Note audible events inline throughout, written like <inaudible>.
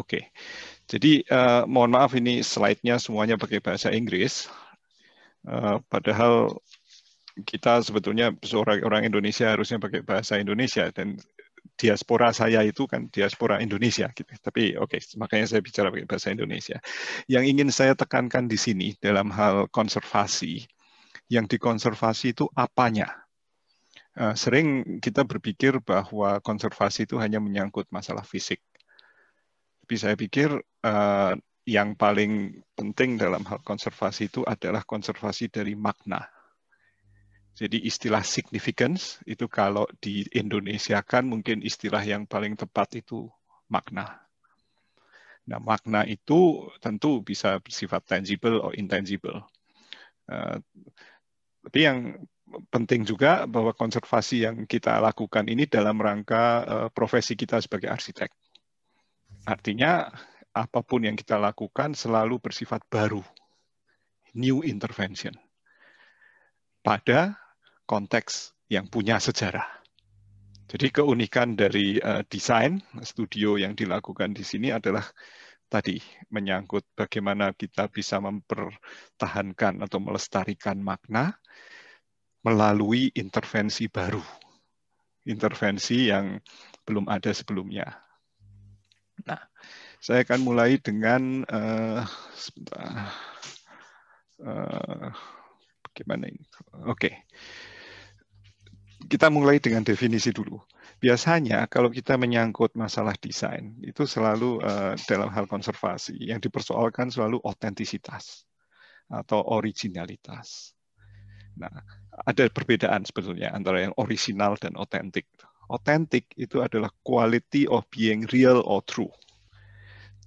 Oke, jadi uh, mohon maaf ini slide-nya semuanya pakai bahasa Inggris. Uh, padahal kita sebetulnya seorang orang Indonesia harusnya pakai bahasa Indonesia dan diaspora saya itu kan diaspora Indonesia. Gitu. Tapi oke, okay, makanya saya bicara pakai bahasa Indonesia. Yang ingin saya tekankan di sini dalam hal konservasi, yang dikonservasi itu apanya? Eh, sering kita berpikir bahwa konservasi itu hanya menyangkut masalah fisik tapi saya pikir uh, yang paling penting dalam hal konservasi itu adalah konservasi dari makna. Jadi istilah significance itu kalau di Indonesia kan mungkin istilah yang paling tepat itu makna. Nah makna itu tentu bisa bersifat tangible atau intangible. Uh, tapi yang penting juga bahwa konservasi yang kita lakukan ini dalam rangka uh, profesi kita sebagai arsitek Artinya apapun yang kita lakukan selalu bersifat baru, new intervention, pada konteks yang punya sejarah. Jadi keunikan dari uh, desain studio yang dilakukan di sini adalah tadi menyangkut bagaimana kita bisa mempertahankan atau melestarikan makna melalui intervensi baru, intervensi yang belum ada sebelumnya. Nah, saya akan mulai dengan uh, sebentar. Uh, bagaimana ini? Oke. Okay. Kita mulai dengan definisi dulu. Biasanya kalau kita menyangkut masalah desain, itu selalu uh, dalam hal konservasi. Yang dipersoalkan selalu otentisitas atau originalitas. Nah, ada perbedaan sebetulnya antara yang orisinal dan otentik. Authentic itu adalah quality of being real or true.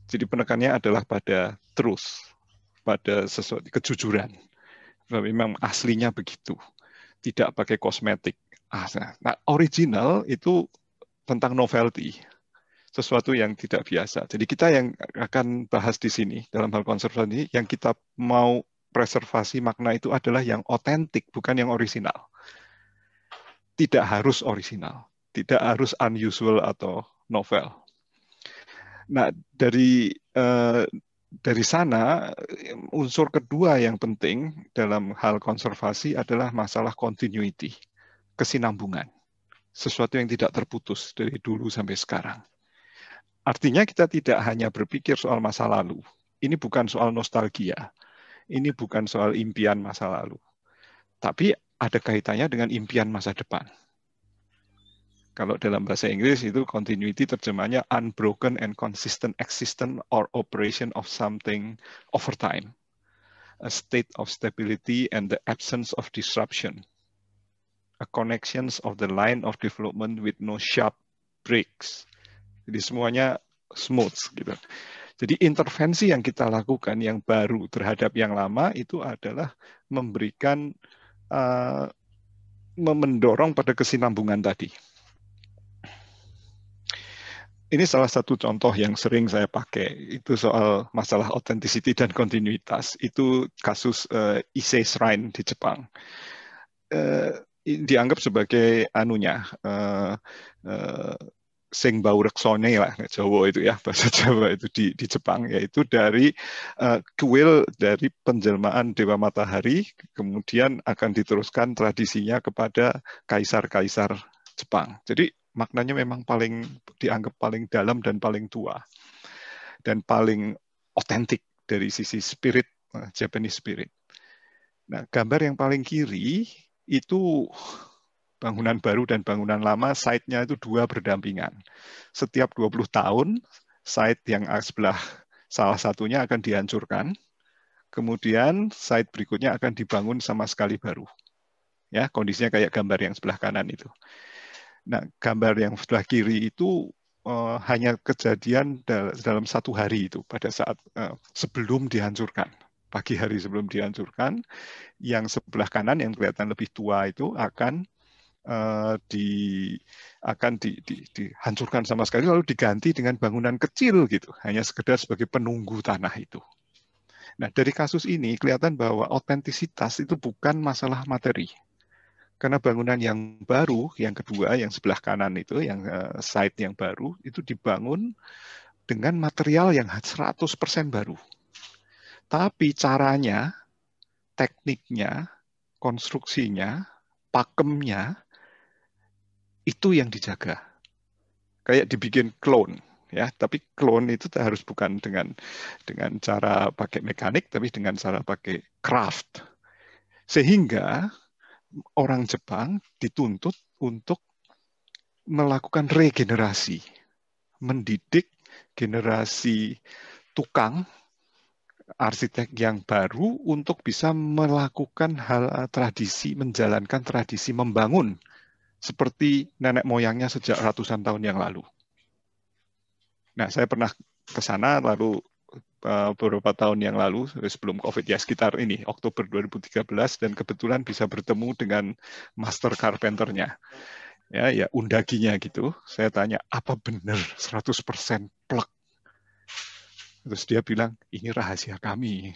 Jadi penekannya adalah pada truth, pada sesuatu kejujuran. Memang aslinya begitu. Tidak pakai kosmetik. Ah, nah, nah, original itu tentang novelty, sesuatu yang tidak biasa. Jadi kita yang akan bahas di sini dalam hal konservasi ini, yang kita mau preservasi makna itu adalah yang otentik, bukan yang original. Tidak harus original tidak harus unusual atau novel. Nah, dari uh, dari sana unsur kedua yang penting dalam hal konservasi adalah masalah continuity, kesinambungan. Sesuatu yang tidak terputus dari dulu sampai sekarang. Artinya kita tidak hanya berpikir soal masa lalu. Ini bukan soal nostalgia. Ini bukan soal impian masa lalu. Tapi ada kaitannya dengan impian masa depan. Kalau dalam bahasa Inggris itu continuity terjemahnya unbroken and consistent existence or operation of something over time. A state of stability and the absence of disruption. A connections of the line of development with no sharp breaks. Jadi semuanya smooth gitu. Jadi intervensi yang kita lakukan yang baru terhadap yang lama itu adalah memberikan uh, mendorong pada kesinambungan tadi ini salah satu contoh yang sering saya pakai itu soal masalah authenticity dan kontinuitas itu kasus uh, Issei Shrine di Jepang uh, dianggap sebagai anunya uh, eh, uh, sing bau reksone lah Jawa itu ya bahasa <laughs> Jawa itu di, di Jepang yaitu dari uh, kuil dari penjelmaan Dewa Matahari kemudian akan diteruskan tradisinya kepada kaisar-kaisar Jepang. Jadi maknanya memang paling dianggap paling dalam dan paling tua dan paling otentik dari sisi spirit eh, Japanese spirit. Nah, gambar yang paling kiri itu bangunan baru dan bangunan lama, site-nya itu dua berdampingan. Setiap 20 tahun, site yang sebelah salah satunya akan dihancurkan, kemudian site berikutnya akan dibangun sama sekali baru. Ya, kondisinya kayak gambar yang sebelah kanan itu. Nah, gambar yang sebelah kiri itu uh, hanya kejadian dal dalam satu hari itu pada saat uh, sebelum dihancurkan pagi hari sebelum dihancurkan yang sebelah kanan yang kelihatan lebih tua itu akan uh, di akan di, di, dihancurkan sama sekali lalu diganti dengan bangunan kecil gitu hanya sekedar sebagai penunggu tanah itu Nah, dari kasus ini kelihatan bahwa otentisitas itu bukan masalah materi karena bangunan yang baru, yang kedua, yang sebelah kanan itu, yang uh, site yang baru, itu dibangun dengan material yang 100% baru. Tapi caranya, tekniknya, konstruksinya, pakemnya, itu yang dijaga. Kayak dibikin clone ya tapi clone itu harus bukan dengan dengan cara pakai mekanik tapi dengan cara pakai craft sehingga orang Jepang dituntut untuk melakukan regenerasi, mendidik generasi tukang arsitek yang baru untuk bisa melakukan hal eh, tradisi, menjalankan tradisi membangun seperti nenek moyangnya sejak ratusan tahun yang lalu. Nah, saya pernah ke sana lalu Eh, beberapa tahun yang lalu eh, sebelum COVID ya sekitar ini Oktober 2013 dan kebetulan bisa bertemu dengan master carpenternya ya ya undaginya gitu saya tanya apa benar 100% plek terus dia bilang ini rahasia kami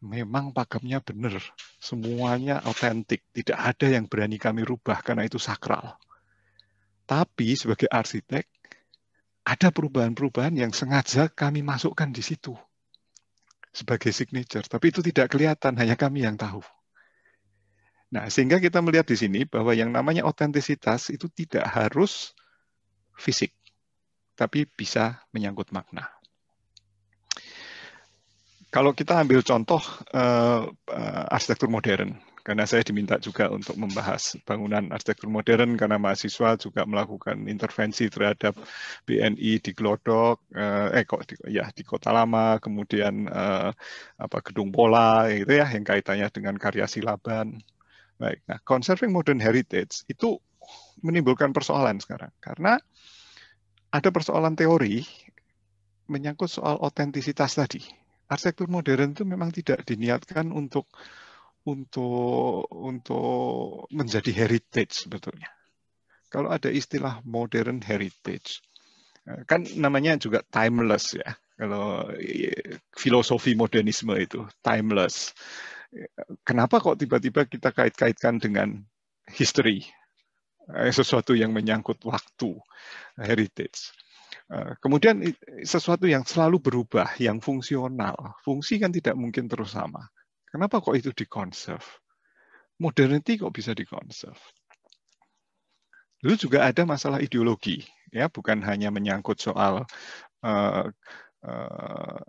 memang pakemnya benar semuanya otentik tidak ada yang berani kami rubah karena itu sakral tapi sebagai arsitek ada perubahan-perubahan yang sengaja kami masukkan di situ sebagai signature, tapi itu tidak kelihatan, hanya kami yang tahu. Nah, sehingga kita melihat di sini bahwa yang namanya otentisitas itu tidak harus fisik, tapi bisa menyangkut makna. Kalau kita ambil contoh uh, uh, arsitektur modern, karena saya diminta juga untuk membahas bangunan arsitektur modern karena mahasiswa juga melakukan intervensi terhadap BNI di Glodok, eh, eh kok ya di Kota Lama, kemudian eh, apa Gedung bola gitu ya yang kaitannya dengan karya silaban. Baik, nah conserving modern heritage itu menimbulkan persoalan sekarang karena ada persoalan teori menyangkut soal otentisitas tadi. Arsitektur modern itu memang tidak diniatkan untuk untuk untuk menjadi heritage sebetulnya. Kalau ada istilah modern heritage, eh, kan namanya juga timeless ya. Kalau eh, filosofi modernisme itu timeless. Eh, kenapa kok tiba-tiba kita kait-kaitkan dengan history, sesuatu yang menyangkut waktu, heritage. Kemudian sesuatu yang selalu berubah, yang fungsional. Fungsi kan tidak mungkin terus sama. Kenapa kok itu dikonserve? Modernity kok bisa dikonserve? Lalu juga ada masalah ideologi, ya bukan hanya menyangkut soal uh, uh,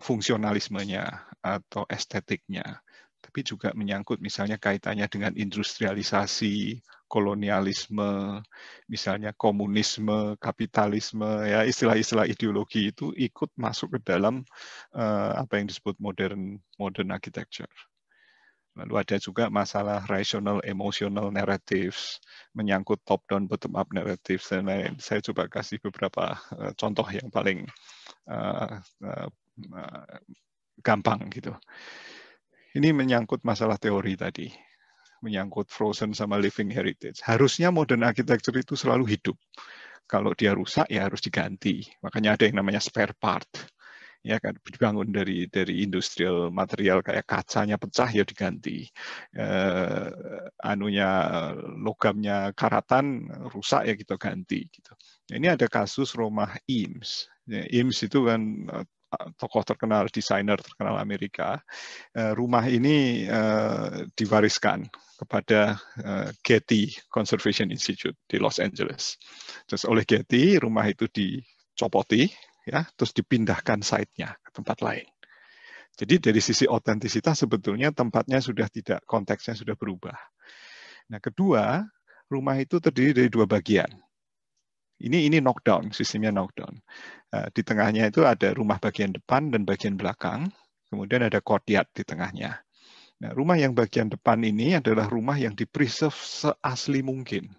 fungsionalismenya atau estetiknya, tapi juga menyangkut misalnya kaitannya dengan industrialisasi, kolonialisme, misalnya komunisme, kapitalisme, ya istilah-istilah ideologi itu ikut masuk ke dalam uh, apa yang disebut modern modern architecture. Lalu ada juga masalah rational emotional narratives, menyangkut top down bottom up narratives dan lain. Saya coba kasih beberapa uh, contoh yang paling uh, uh, uh, gampang gitu. Ini menyangkut masalah teori tadi, menyangkut frozen sama living heritage. Harusnya modern architecture itu selalu hidup. Kalau dia rusak ya harus diganti. Makanya ada yang namanya spare part. Ya kan dibangun dari dari industrial material kayak kacanya pecah ya diganti. Eh, anunya logamnya karatan rusak ya kita ganti gitu. Nah, ini ada kasus rumah IMS. IMS ya, itu kan Eh, tokoh terkenal, desainer terkenal Amerika, eh, rumah ini eh, diwariskan kepada Getty Conservation Institute di Los Angeles. Terus oleh Getty, rumah itu dicopoti, ya, terus dipindahkan site-nya ke tempat lain. Jadi dari sisi otentisitas sebetulnya tempatnya sudah tidak konteksnya sudah berubah. Nah kedua rumah itu terdiri dari dua bagian. Ini ini knockdown sistemnya knockdown. Eh, di tengahnya itu ada rumah bagian depan dan bagian belakang, kemudian ada courtyard di tengahnya. Nah, rumah yang bagian depan ini adalah rumah yang dipreserve seasli mungkin.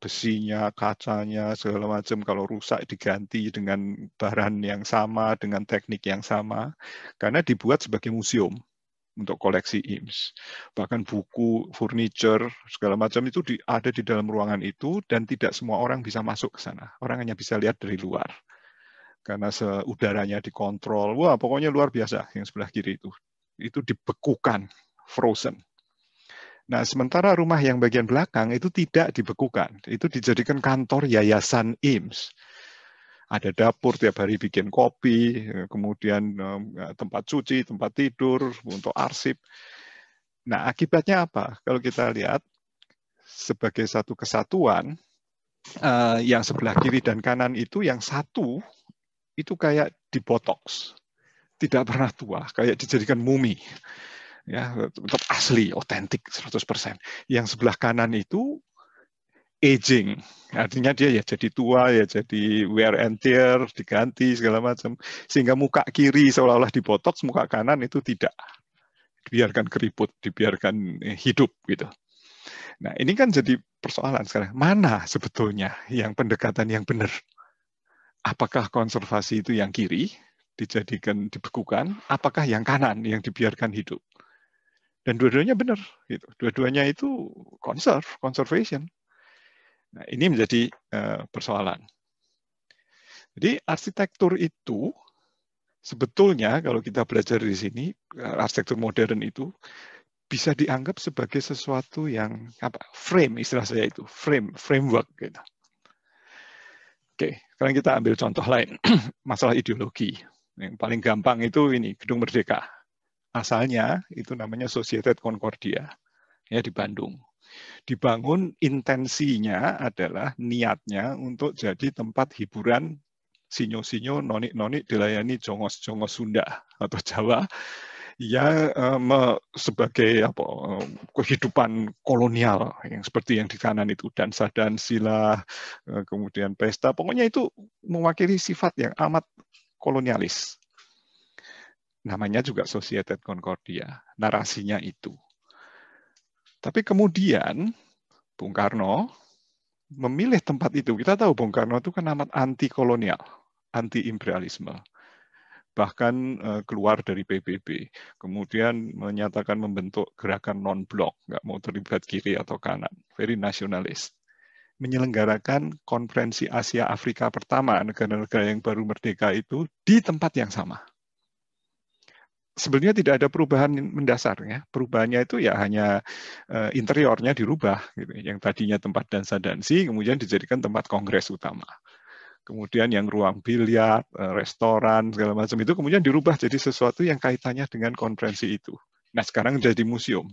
Besinya, kacanya, segala macam kalau rusak diganti dengan bahan yang sama, dengan teknik yang sama, karena dibuat sebagai museum untuk koleksi IMS. Bahkan buku, furniture, segala macam itu di, ada di dalam ruangan itu dan tidak semua orang bisa masuk ke sana. Orang hanya bisa lihat dari luar. Karena udaranya dikontrol. Wah, pokoknya luar biasa yang sebelah kiri itu. Itu dibekukan, frozen. Nah, sementara rumah yang bagian belakang itu tidak dibekukan. Itu dijadikan kantor yayasan IMS ada dapur tiap hari bikin kopi, kemudian ya, tempat cuci, tempat tidur untuk arsip. Nah, akibatnya apa? Kalau kita lihat sebagai satu kesatuan eh, yang sebelah kiri dan kanan itu yang satu itu kayak dibotoks, tidak pernah tua, kayak dijadikan mumi ya tetap asli otentik 100%. Yang sebelah kanan itu aging. Artinya dia ya jadi tua, ya jadi wear and tear, diganti segala macam. Sehingga muka kiri seolah-olah dipotok muka kanan itu tidak. Dibiarkan keriput, dibiarkan eh, hidup gitu. Nah ini kan jadi persoalan sekarang. Mana sebetulnya yang pendekatan yang benar? Apakah konservasi itu yang kiri, dijadikan dibekukan, apakah yang kanan yang dibiarkan hidup? Dan dua-duanya benar, gitu. Dua-duanya itu conserve, conservation Nah, ini menjadi eh, persoalan. Jadi arsitektur itu sebetulnya kalau kita belajar di sini eh, arsitektur modern itu bisa dianggap sebagai sesuatu yang apa frame istilah saya itu frame framework gitu. Oke, sekarang kita ambil contoh lain <clears throat> masalah ideologi. Yang paling gampang itu ini Gedung Merdeka. Asalnya itu namanya Societet Concordia ya di Bandung. Dibangun intensinya adalah niatnya untuk jadi tempat hiburan sinyo-sinyo, nonik-nonik dilayani jongos-jongos Sunda atau Jawa ya um, sebagai apa eh, kehidupan kolonial yang seperti yang di kanan itu dansa dan sila eh, kemudian pesta pokoknya itu mewakili sifat yang amat kolonialis namanya juga Societet Concordia narasinya itu tapi kemudian Bung Karno memilih tempat itu. Kita tahu Bung Karno itu kan amat anti kolonial, anti imperialisme. Bahkan eh, keluar dari PBB, kemudian menyatakan membentuk gerakan non blok, nggak mau terlibat kiri atau kanan, very nasionalis. Menyelenggarakan konferensi Asia Afrika pertama negara-negara yang baru merdeka itu di tempat yang sama sebenarnya tidak ada perubahan mendasar ya. Perubahannya itu ya hanya eh, interiornya dirubah gitu. Yang tadinya tempat dansa dansi kemudian dijadikan tempat kongres utama. Kemudian yang ruang biliar, eh, restoran segala macam itu kemudian dirubah jadi sesuatu yang kaitannya dengan konferensi itu. Nah, sekarang jadi museum.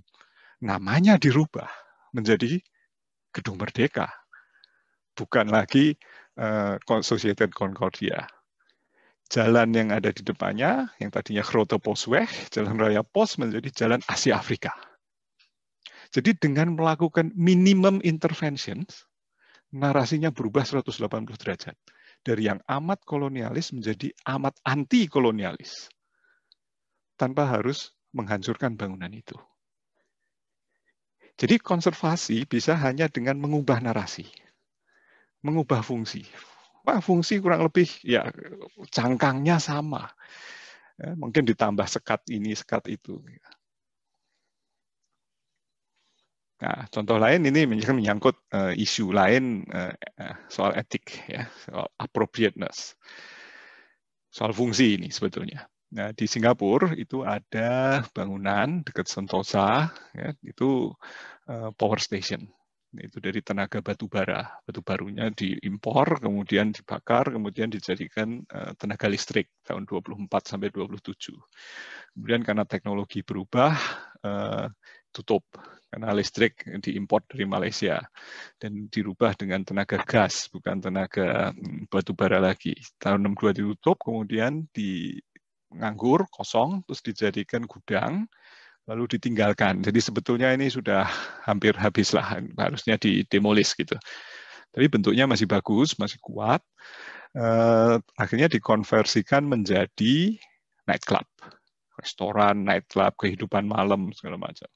Namanya dirubah menjadi Gedung Merdeka. Bukan lagi Associated eh, Concordia jalan yang ada di depannya, yang tadinya Grote Posweg, jalan raya pos menjadi jalan Asia Afrika. Jadi dengan melakukan minimum interventions, narasinya berubah 180 derajat. Dari yang amat kolonialis menjadi amat anti-kolonialis. Tanpa harus menghancurkan bangunan itu. Jadi konservasi bisa hanya dengan mengubah narasi. Mengubah fungsi apa fungsi kurang lebih ya cangkangnya sama. Ya, mungkin ditambah sekat ini, sekat itu. Nah, contoh lain ini menyangkut uh, isu lain uh, soal etik, ya, soal appropriateness, soal fungsi ini sebetulnya. Nah, di Singapura itu ada bangunan dekat Sentosa, ya, itu uh, power station itu dari tenaga batu bara. Batu barunya diimpor, kemudian dibakar, kemudian dijadikan eh, tenaga listrik tahun 24 sampai 27. Kemudian karena teknologi berubah, eh, tutup karena listrik diimpor dari Malaysia dan dirubah dengan tenaga gas bukan tenaga hmm, batu bara lagi. Tahun 62 ditutup, kemudian di nganggur kosong terus dijadikan gudang lalu ditinggalkan. Jadi sebetulnya ini sudah hampir habis habislah, harusnya didemolis gitu. Tapi bentuknya masih bagus, masih kuat. Eh, akhirnya dikonversikan menjadi nightclub, restoran, nightclub, kehidupan malam segala macam.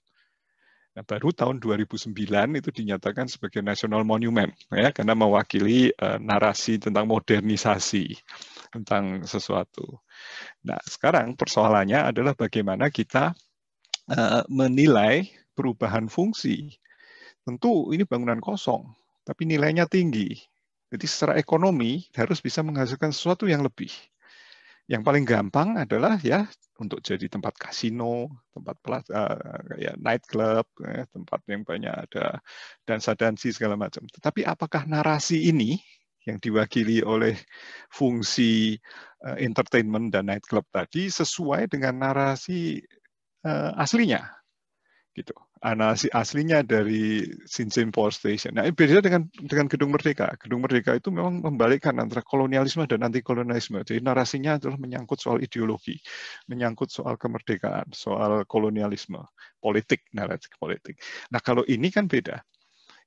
Nah, baru tahun 2009 itu dinyatakan sebagai national monument ya karena mewakili eh, narasi tentang modernisasi tentang sesuatu. Nah, sekarang persoalannya adalah bagaimana kita Eh, menilai perubahan fungsi, tentu ini bangunan kosong, tapi nilainya tinggi. Jadi secara ekonomi harus bisa menghasilkan sesuatu yang lebih. Yang paling gampang adalah ya untuk jadi tempat kasino, tempat pelas, uh, eh, ya, night club, eh, tempat yang banyak ada dansa dansi segala macam. Tetapi apakah narasi ini yang diwakili oleh fungsi uh, entertainment dan night club tadi sesuai dengan narasi uh, aslinya gitu analisis aslinya dari Sinsin Power Station. Nah, beda dengan dengan Gedung Merdeka. Gedung Merdeka itu memang membalikkan antara kolonialisme dan anti kolonialisme. Jadi narasinya adalah menyangkut soal ideologi, menyangkut soal kemerdekaan, soal kolonialisme, politik, narasi politik. Nah, kalau ini kan beda.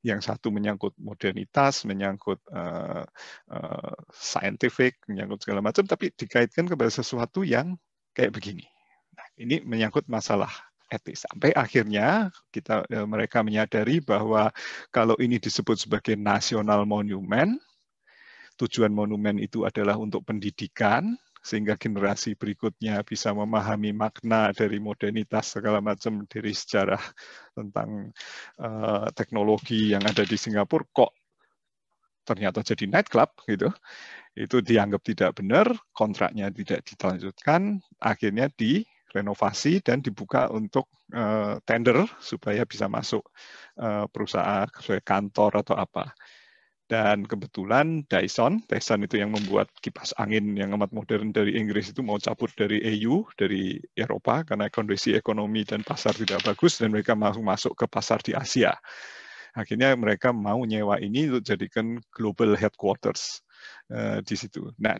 Yang satu menyangkut modernitas, menyangkut uh, uh, scientific, menyangkut segala macam, tapi dikaitkan kepada sesuatu yang kayak begini ini menyangkut masalah etis. Sampai akhirnya kita e, mereka menyadari bahwa kalau ini disebut sebagai nasional monumen, tujuan monumen itu adalah untuk pendidikan sehingga generasi berikutnya bisa memahami makna dari modernitas segala macam dari sejarah tentang uh, teknologi yang ada di Singapura kok ternyata jadi nightclub gitu itu dianggap tidak benar kontraknya tidak ditelanjutkan. akhirnya di renovasi dan dibuka untuk uh, tender supaya bisa masuk uh, perusahaan sesuai kantor atau apa. Dan kebetulan Dyson, Dyson itu yang membuat kipas angin yang amat modern dari Inggris itu mau cabut dari EU, dari Eropa, karena kondisi ekonomi dan pasar tidak bagus, dan mereka mau masuk ke pasar di Asia. Akhirnya mereka mau nyewa ini untuk jadikan global headquarters uh, di situ. Nah,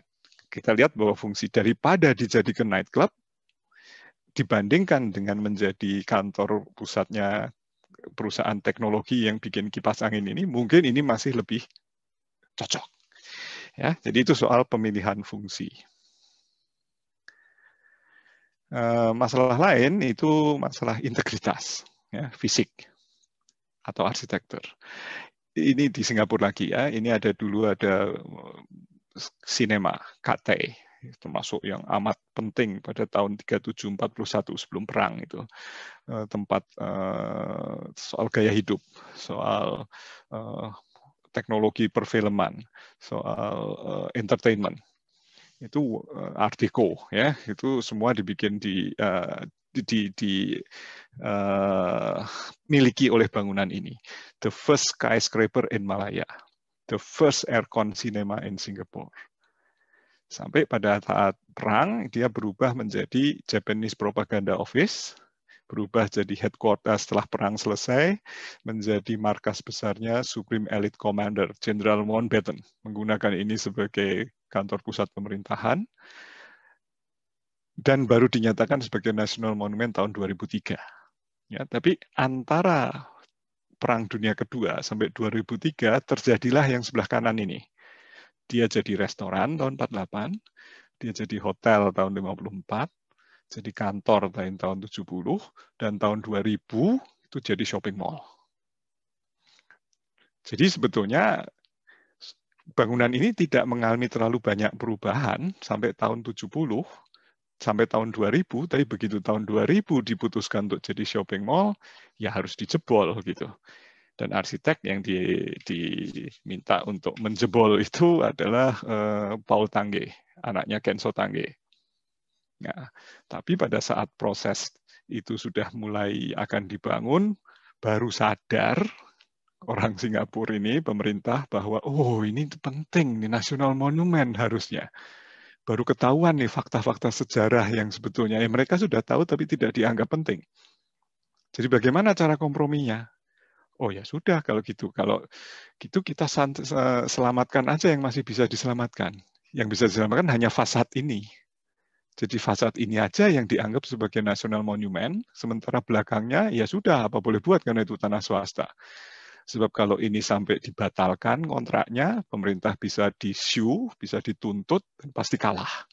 kita lihat bahwa fungsi daripada dijadikan nightclub, dibandingkan dengan menjadi kantor pusatnya perusahaan teknologi yang bikin kipas angin ini, mungkin ini masih lebih cocok. Ya, jadi itu soal pemilihan fungsi. Eh, masalah lain itu masalah integritas, ya, fisik atau arsitektur. Ini di Singapura lagi ya. Ini ada dulu ada eh, sinema, kate, termasuk yang amat penting pada tahun 3741 sebelum perang itu eh, tempat eh, soal gaya hidup, soal eh, teknologi perfilman, soal entertainment itu Art Deco ya itu semua dibikin di di, di, di uh, miliki oleh bangunan ini the first skyscraper in Malaya the first aircon cinema in Singapore Sampai pada saat perang, dia berubah menjadi Japanese Propaganda Office, berubah jadi headquarter setelah perang selesai, menjadi markas besarnya Supreme Elite Commander, General Mountbatten, menggunakan ini sebagai kantor pusat pemerintahan, dan baru dinyatakan sebagai National Monument tahun 2003. Ya, tapi antara Perang Dunia Kedua sampai 2003 terjadilah yang sebelah kanan ini, dia jadi restoran tahun 48, dia jadi hotel tahun 54, jadi kantor tahun tahun 70 dan tahun 2000 itu jadi shopping mall. Jadi sebetulnya bangunan ini tidak mengalami terlalu banyak perubahan sampai tahun 70 sampai tahun 2000, tapi begitu tahun 2000 diputuskan untuk jadi shopping mall, ya harus dijebol gitu dan arsitek yang di, diminta untuk menjebol itu adalah uh, Paul Tangge, anaknya Kenzo Tangge. Nah, tapi pada saat proses itu sudah mulai akan dibangun, baru sadar orang Singapura ini pemerintah bahwa oh ini penting, ini nasional monumen harusnya. Baru ketahuan nih fakta-fakta sejarah yang sebetulnya ya mereka sudah tahu tapi tidak dianggap penting. Jadi bagaimana cara komprominya? oh ya sudah kalau gitu. Kalau gitu kita selamatkan aja yang masih bisa diselamatkan. Yang bisa diselamatkan hanya fasad ini. Jadi fasad ini aja yang dianggap sebagai nasional monument, sementara belakangnya ya sudah apa boleh buat karena itu tanah swasta. Sebab kalau ini sampai dibatalkan kontraknya, pemerintah bisa disu, bisa dituntut, dan pasti kalah.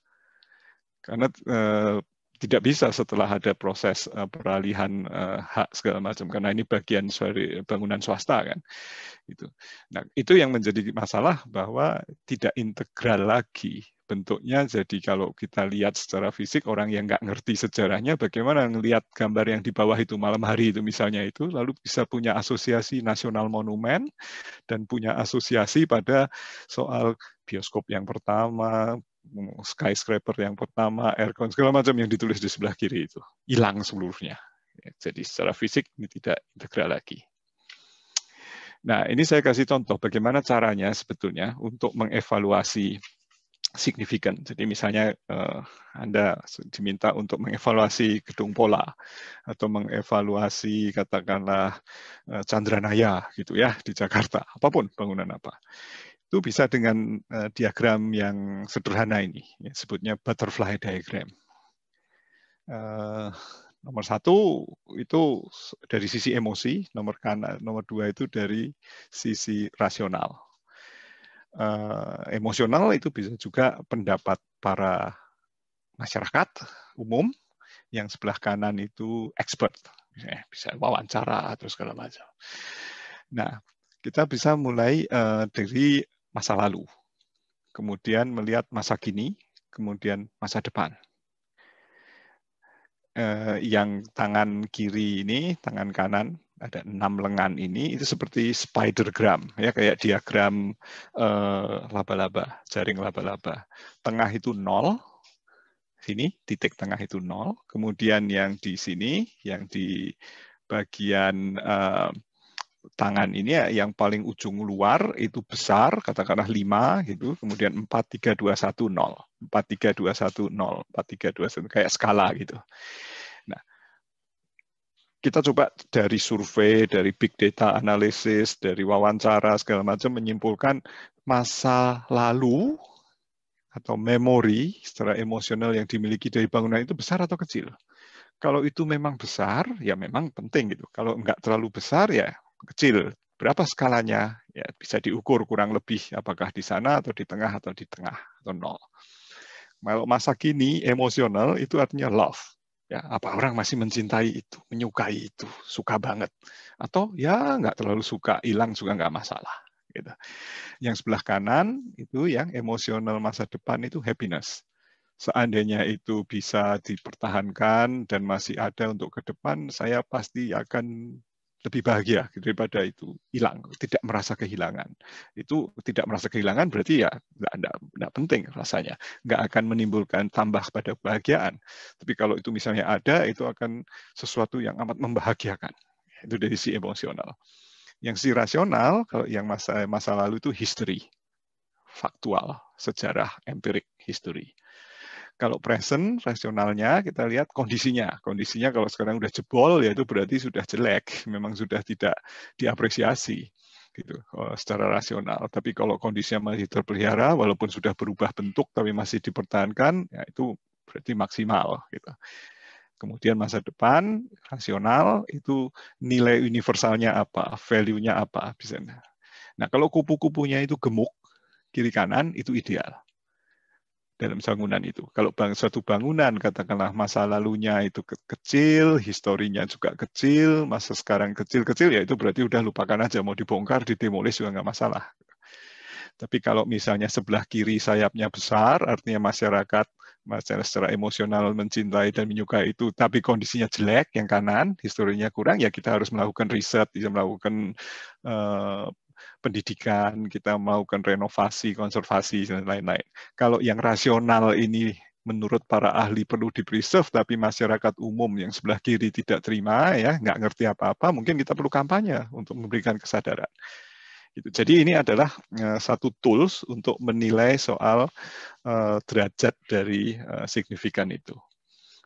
Karena eh, tidak bisa setelah ada proses uh, peralihan uh, hak segala macam karena ini bagian dari bangunan swasta kan itu nah itu yang menjadi masalah bahwa tidak integral lagi bentuknya jadi kalau kita lihat secara fisik orang yang nggak ngerti sejarahnya bagaimana ngelihat gambar yang di bawah itu malam hari itu misalnya itu lalu bisa punya asosiasi nasional monumen dan punya asosiasi pada soal bioskop yang pertama, skyscraper yang pertama, aircon segala macam yang ditulis di sebelah kiri itu hilang seluruhnya. Jadi secara fisik ini tidak integral lagi. Nah, ini saya kasih contoh bagaimana caranya sebetulnya untuk mengevaluasi signifikan. Jadi misalnya eh, Anda diminta untuk mengevaluasi gedung pola atau mengevaluasi katakanlah eh, Chandranaya gitu ya di Jakarta, apapun bangunan apa itu bisa dengan uh, diagram yang sederhana ini, ya, sebutnya butterfly diagram. Uh, nomor satu itu dari sisi emosi, nomor kanan, nomor dua itu dari sisi rasional. Uh, emosional itu bisa juga pendapat para masyarakat umum yang sebelah kanan itu expert, misalnya bisa wawancara atau segala macam. Nah, kita bisa mulai uh, dari masa lalu, kemudian melihat masa kini, kemudian masa depan. Eh, yang tangan kiri ini, tangan kanan, ada enam lengan ini, itu seperti spidergram, ya kayak diagram eh, laba-laba, eh, jaring laba-laba. Tengah itu nol, sini titik tengah itu nol. Kemudian yang di sini, yang di bagian eh, tangan ini ya, yang paling ujung luar itu besar, katakanlah 5 gitu, kemudian 4 3 2 1 0, 4 3 2 1 0, 4 3 2 1 kayak skala gitu. Nah, kita coba dari survei, dari big data analisis, dari wawancara segala macam menyimpulkan masa lalu atau memori secara emosional yang dimiliki dari bangunan itu besar atau kecil. Kalau itu memang besar, ya memang penting gitu. Kalau nggak terlalu besar, ya kecil. Berapa skalanya? Ya, bisa diukur kurang lebih apakah di sana atau di tengah atau di tengah atau nol. Kalau masa kini emosional itu artinya love. Ya, apa orang masih mencintai itu, menyukai itu, suka banget, atau ya nggak terlalu suka, hilang juga nggak masalah. Gitu. Yang sebelah kanan itu yang emosional masa depan itu happiness seandainya itu bisa dipertahankan dan masih ada untuk ke depan, saya pasti akan lebih bahagia daripada itu hilang tidak merasa kehilangan itu tidak merasa kehilangan berarti ya nggak nggak, nggak penting rasanya nggak akan menimbulkan tambah pada kebahagiaan tapi kalau itu misalnya ada itu akan sesuatu yang amat membahagiakan itu dari si emosional yang si rasional kalau yang masa masa lalu itu history faktual sejarah empirik history kalau present, rasionalnya kita lihat kondisinya. Kondisinya kalau sekarang udah jebol, ya itu berarti sudah jelek, memang sudah tidak diapresiasi gitu oh, secara rasional. Tapi kalau kondisinya masih terpelihara, walaupun sudah berubah bentuk tapi masih dipertahankan, ya itu berarti maksimal gitu. Kemudian masa depan rasional itu nilai universalnya apa, value-nya apa, bisa. Nah kalau kupu-kupunya itu gemuk kiri kanan itu ideal dalam bangunan itu. Kalau bang, suatu bangunan, katakanlah masa lalunya itu ke kecil, historinya juga kecil, masa sekarang kecil-kecil, ya itu berarti udah lupakan aja, mau dibongkar, didemolis juga nggak masalah. Tapi kalau misalnya sebelah kiri sayapnya besar, artinya masyarakat masyarakat secara emosional mencintai dan menyukai itu, tapi kondisinya jelek yang kanan, historinya kurang, ya kita harus melakukan riset, bisa melakukan uh, pendidikan, kita melakukan renovasi, konservasi, dan lain-lain. Kalau yang rasional ini menurut para ahli perlu di-preserve, tapi masyarakat umum yang sebelah kiri tidak terima, ya nggak ngerti apa-apa, mungkin kita perlu kampanye untuk memberikan kesadaran. Gitu. Jadi ini adalah e, satu tools untuk menilai soal e, derajat dari e, signifikan itu.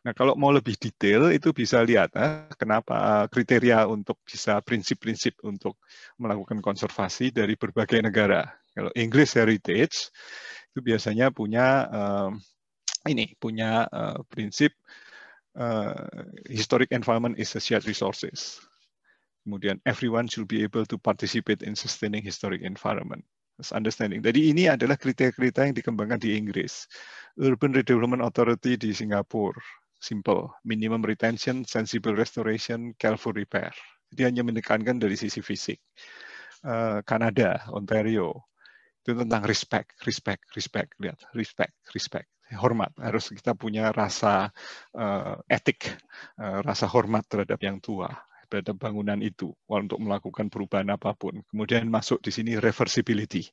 Nah, kalau mau lebih detail itu bisa lihat nah, kenapa ah, kriteria untuk bisa prinsip-prinsip untuk melakukan konservasi dari berbagai negara. Kalau English Heritage itu biasanya punya uh, ini punya uh, prinsip uh, historic environment is a shared resources. Kemudian everyone should be able to participate in sustaining historic environment understanding. Jadi ini adalah kriteria-kriteria yang dikembangkan di Inggris. Urban Redevelopment Authority di Singapura, simple, minimum retention, sensible restoration, careful repair. Jadi hanya menekankan dari sisi fisik. Eh, Kanada, Ontario, itu tentang respect, respect, respect, lihat, respect, respect, hormat. Harus kita punya rasa uh, etik, uh, rasa hormat terhadap yang tua terhadap bangunan itu untuk melakukan perubahan apapun. Kemudian masuk di sini reversibility.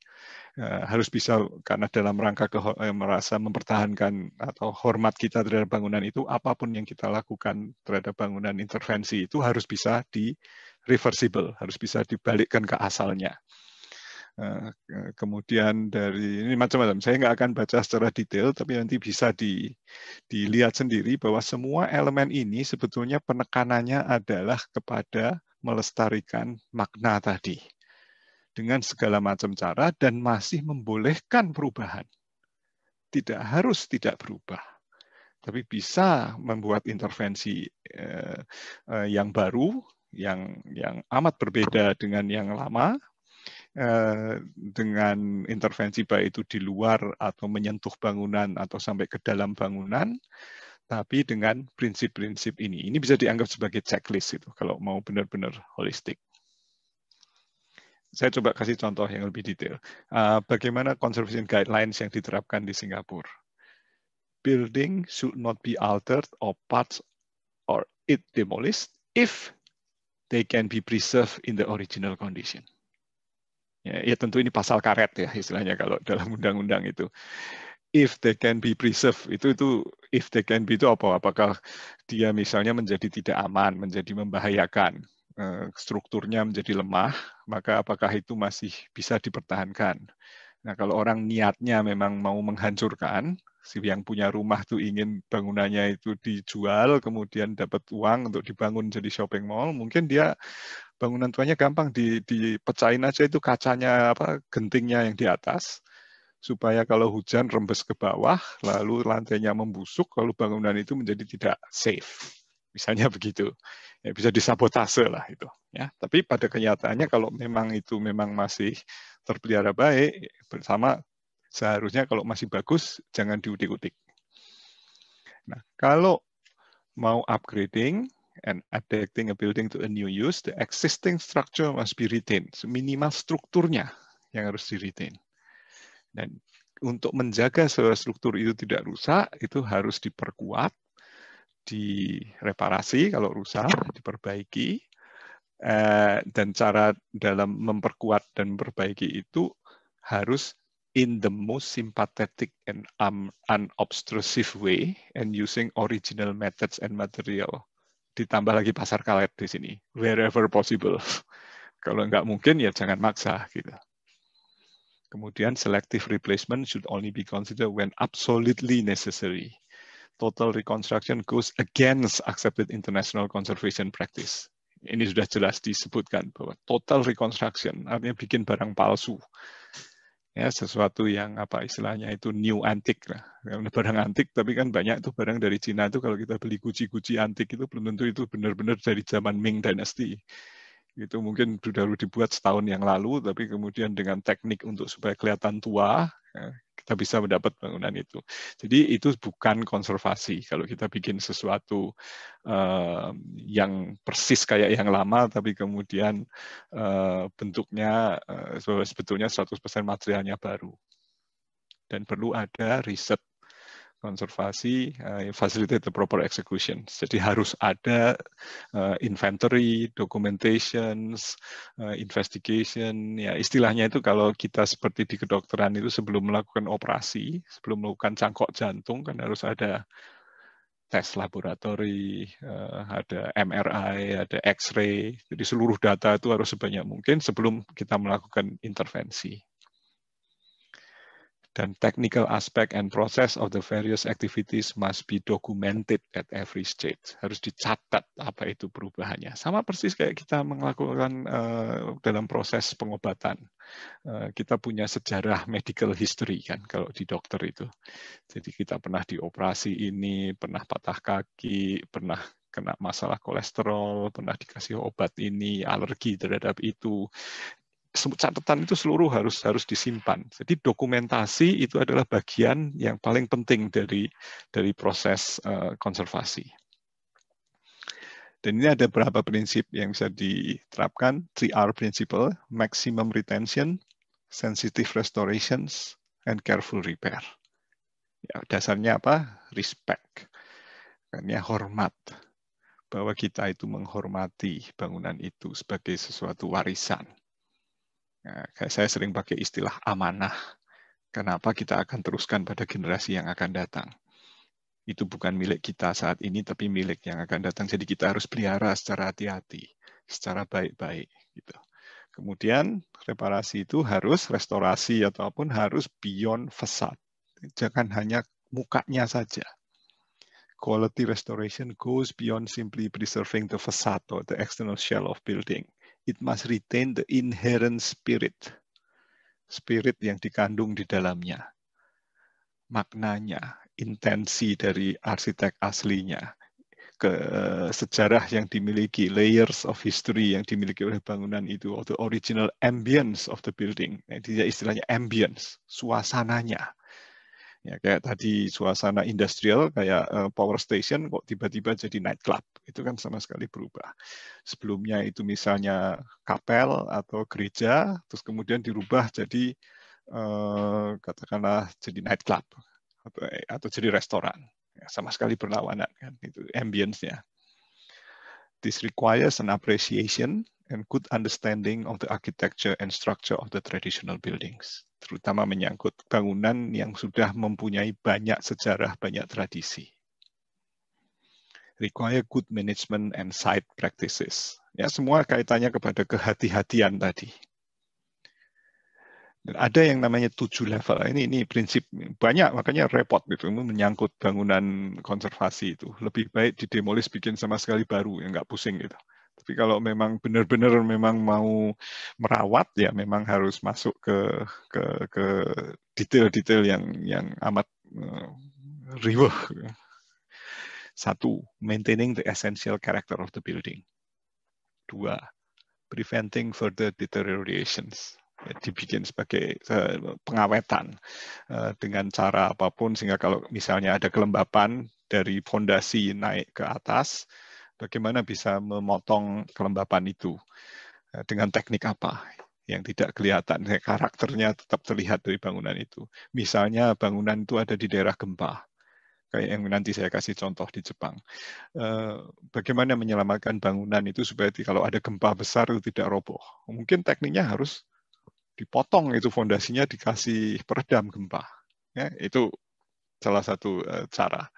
Eh, harus bisa karena dalam rangka ke, eh, merasa mempertahankan atau hormat kita terhadap bangunan itu apapun yang kita lakukan terhadap bangunan intervensi itu harus bisa di reversible, harus bisa dibalikkan ke asalnya. Eh, kemudian dari ini macam-macam. Saya nggak akan baca secara detail, tapi nanti bisa di, dilihat sendiri bahwa semua elemen ini sebetulnya penekanannya adalah kepada melestarikan makna tadi dengan segala macam cara dan masih membolehkan perubahan. Tidak harus tidak berubah, tapi bisa membuat intervensi eh, eh, yang baru, yang yang amat berbeda dengan yang lama, Eh, dengan intervensi baik itu di luar atau menyentuh bangunan atau sampai ke dalam bangunan, tapi dengan prinsip-prinsip ini. Ini bisa dianggap sebagai checklist itu kalau mau benar-benar holistik. Saya coba kasih contoh yang lebih detail. Eh, bagaimana conservation guidelines yang diterapkan di Singapura? Building should not be altered or parts or it demolished if they can be preserved in the original condition. Ya, ya tentu ini pasal karet ya istilahnya kalau dalam undang-undang itu. If they can be preserved itu itu if they can be itu apa? Apakah dia misalnya menjadi tidak aman, menjadi membahayakan, eh, strukturnya menjadi lemah, maka apakah itu masih bisa dipertahankan? Nah, kalau orang niatnya memang mau menghancurkan, si yang punya rumah tuh ingin bangunannya itu dijual, kemudian dapat uang untuk dibangun jadi shopping mall, mungkin dia bangunan tuanya gampang di dipecahin aja itu kacanya apa gentingnya yang di atas supaya kalau hujan rembes ke bawah lalu lantainya membusuk kalau bangunan itu menjadi tidak safe misalnya <laughs> begitu ya, bisa disabotase lah itu ya tapi pada kenyataannya kalau memang itu memang masih terpelihara baik bersama seharusnya kalau masih bagus jangan diutik-utik nah kalau mau upgrading and adapting a building to a new use, the existing structure must be retained. So, minimal strukturnya yang harus di retain. Dan untuk menjaga seluruh struktur itu tidak rusak, itu harus diperkuat, direparasi kalau rusak, diperbaiki. Eh, dan cara dalam memperkuat dan memperbaiki itu harus in the most sympathetic and um, unobtrusive way and using original methods and material ditambah lagi pasar karet di sini, wherever possible. <laughs> Kalau nggak mungkin ya jangan maksa gitu. Kemudian selective replacement should only be considered when absolutely necessary. Total reconstruction goes against accepted international conservation practice. Ini sudah jelas disebutkan bahwa total reconstruction artinya bikin barang palsu ya sesuatu yang apa istilahnya itu new antik lah ya, barang antik tapi kan banyak tuh barang dari Cina itu kalau kita beli guci-guci antik itu belum tentu itu benar-benar dari zaman Ming Dynasty itu mungkin sudah dibuat setahun yang lalu tapi kemudian dengan teknik untuk supaya kelihatan tua Nah, kita bisa mendapat bangunan itu. Jadi itu bukan konservasi. Kalau kita bikin sesuatu uh, yang persis kayak yang lama, tapi kemudian uh, bentuknya uh, sebetulnya 100% materialnya baru. Dan perlu ada riset konservasi uh, facilitate the proper execution. Jadi harus ada uh, inventory, documentations, uh, investigation. Ya istilahnya itu kalau kita seperti di kedokteran itu sebelum melakukan operasi, sebelum melakukan cangkok jantung kan harus ada tes laboratori, uh, ada MRI, ada X-ray. Jadi seluruh data itu harus sebanyak mungkin sebelum kita melakukan intervensi dan technical aspect and process of the various activities must be documented at every stage. Harus dicatat apa itu perubahannya. Sama persis kayak kita melakukan uh, dalam proses pengobatan. Uh, kita punya sejarah medical history kan kalau di dokter itu. Jadi kita pernah dioperasi ini, pernah patah kaki, pernah kena masalah kolesterol, pernah dikasih obat ini, alergi terhadap itu catatan itu seluruh harus harus disimpan. Jadi dokumentasi itu adalah bagian yang paling penting dari dari proses uh, konservasi. Dan ini ada beberapa prinsip yang bisa diterapkan. 3R principle, maximum retention, sensitive restorations, and careful repair. Ya, dasarnya apa? Respect. Karena ya, hormat bahwa kita itu menghormati bangunan itu sebagai sesuatu warisan Ya, saya sering pakai istilah amanah. Kenapa kita akan teruskan pada generasi yang akan datang? Itu bukan milik kita saat ini, tapi milik yang akan datang. Jadi kita harus pelihara secara hati-hati, secara baik-baik. Gitu. Kemudian reparasi itu harus restorasi ataupun harus beyond facade. Jangan hanya mukanya saja. Quality restoration goes beyond simply preserving the facade or the external shell of building it must retain the inherent spirit. Spirit yang dikandung di dalamnya. Maknanya, intensi dari arsitek aslinya. Ke eh, sejarah yang dimiliki, layers of history yang dimiliki oleh bangunan itu, or the original ambience of the building. Nah, istilahnya ambience, suasananya Ya kayak tadi suasana industrial kayak eh, power station kok tiba-tiba jadi nightclub. Itu kan sama sekali berubah. Sebelumnya itu misalnya kapel atau gereja, terus kemudian dirubah jadi uh, katakanlah jadi nightclub atau eh, atau jadi restoran. Ya, sama sekali berlawanan kan itu ambience-nya. This requires an appreciation and good understanding of the architecture and structure of the traditional buildings, terutama menyangkut bangunan yang sudah mempunyai banyak sejarah, banyak tradisi. Require good management and site practices. Ya, semua kaitannya kepada kehati-hatian tadi. Dan ada yang namanya tujuh level. Ini ini prinsip banyak, makanya repot gitu. Menyangkut bangunan konservasi itu. Lebih baik didemolis bikin sama sekali baru, yang nggak pusing gitu. Tapi kalau memang benar-benar memang mau merawat ya memang harus masuk ke ke ke detail-detail yang yang amat uh, eh, riuh. Satu, maintaining the essential character of the building. Dua, preventing further deteriorations ya, dibikin sebagai eh, pengawetan eh, dengan cara apapun sehingga kalau misalnya ada kelembapan dari fondasi naik ke atas bagaimana bisa memotong kelembapan itu eh, dengan teknik apa yang tidak kelihatan karakternya tetap terlihat dari bangunan itu. Misalnya bangunan itu ada di daerah gempa, kayak yang nanti saya kasih contoh di Jepang. Eh, bagaimana menyelamatkan bangunan itu supaya kalau ada gempa besar itu tidak roboh? Mungkin tekniknya harus dipotong itu fondasinya dikasih peredam gempa. Ya, itu salah satu eh, cara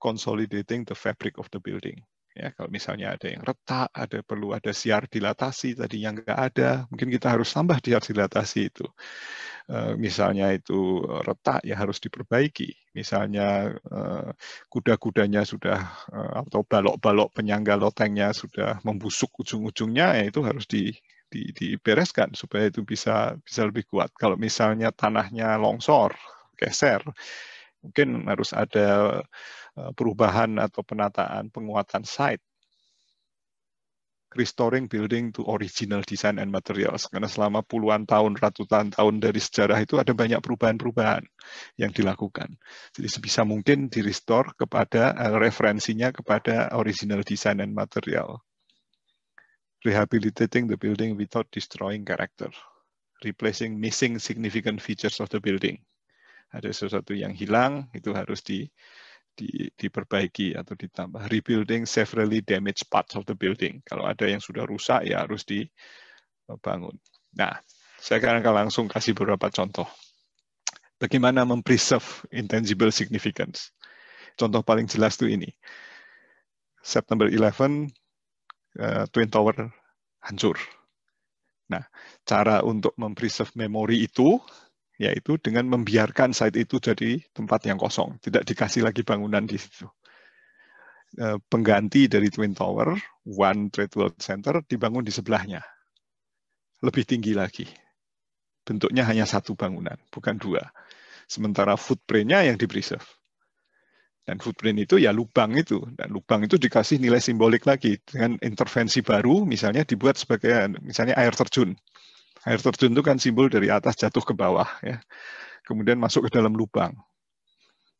consolidating the fabric of the building ya kalau misalnya ada yang retak ada perlu ada siar dilatasi tadi yang nggak ada mungkin kita harus tambah siar dilatasi itu eh, misalnya itu retak ya harus diperbaiki misalnya eh, kuda-kudanya sudah eh, atau balok-balok penyangga lotengnya sudah membusuk ujung-ujungnya ya itu harus di di, dibereskan supaya itu bisa bisa lebih kuat. Kalau misalnya tanahnya longsor, geser, mungkin harus ada Eh, perubahan atau penataan penguatan site restoring building to original design and materials. Karena selama puluhan tahun, ratusan tahun dari sejarah itu ada banyak perubahan-perubahan yang dilakukan. Jadi sebisa mungkin di restore kepada eh, referensinya kepada original design and material. Rehabilitating the building without destroying character. Replacing missing significant features of the building. Ada sesuatu yang hilang, itu harus di di, diperbaiki atau ditambah rebuilding severely damaged parts of the building. Kalau ada yang sudah rusak ya harus dibangun. Nah, saya akan langsung kasih beberapa contoh. Bagaimana mempreserve intangible significance. Contoh paling jelas tuh ini. September 11 uh, eh, Twin Tower hancur. Nah, cara untuk mempreserve memori itu yaitu dengan membiarkan site itu jadi tempat yang kosong, tidak dikasih lagi bangunan di situ. E, pengganti dari Twin Tower, One Trade World Center, dibangun di sebelahnya. Lebih tinggi lagi. Bentuknya hanya satu bangunan, bukan dua. Sementara footprint-nya yang di-preserve. Dan footprint itu ya lubang itu. Dan lubang itu dikasih nilai simbolik lagi dengan intervensi baru, misalnya dibuat sebagai misalnya air terjun Air terjun itu kan simbol dari atas jatuh ke bawah, ya. kemudian masuk ke dalam lubang.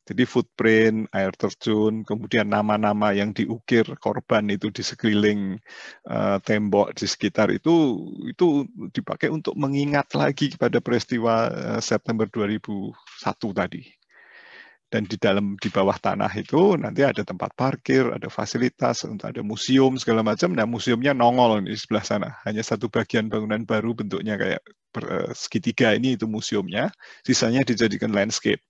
Jadi footprint, air terjun, kemudian nama-nama yang diukir korban itu di sekeliling uh, tembok di sekitar itu itu dipakai untuk mengingat lagi kepada peristiwa uh, September 2001 tadi dan di dalam di bawah tanah itu nanti ada tempat parkir, ada fasilitas, untuk ada museum segala macam. Nah museumnya nongol di sebelah sana, hanya satu bagian bangunan baru bentuknya kayak eh, segitiga ini itu museumnya, sisanya dijadikan landscape.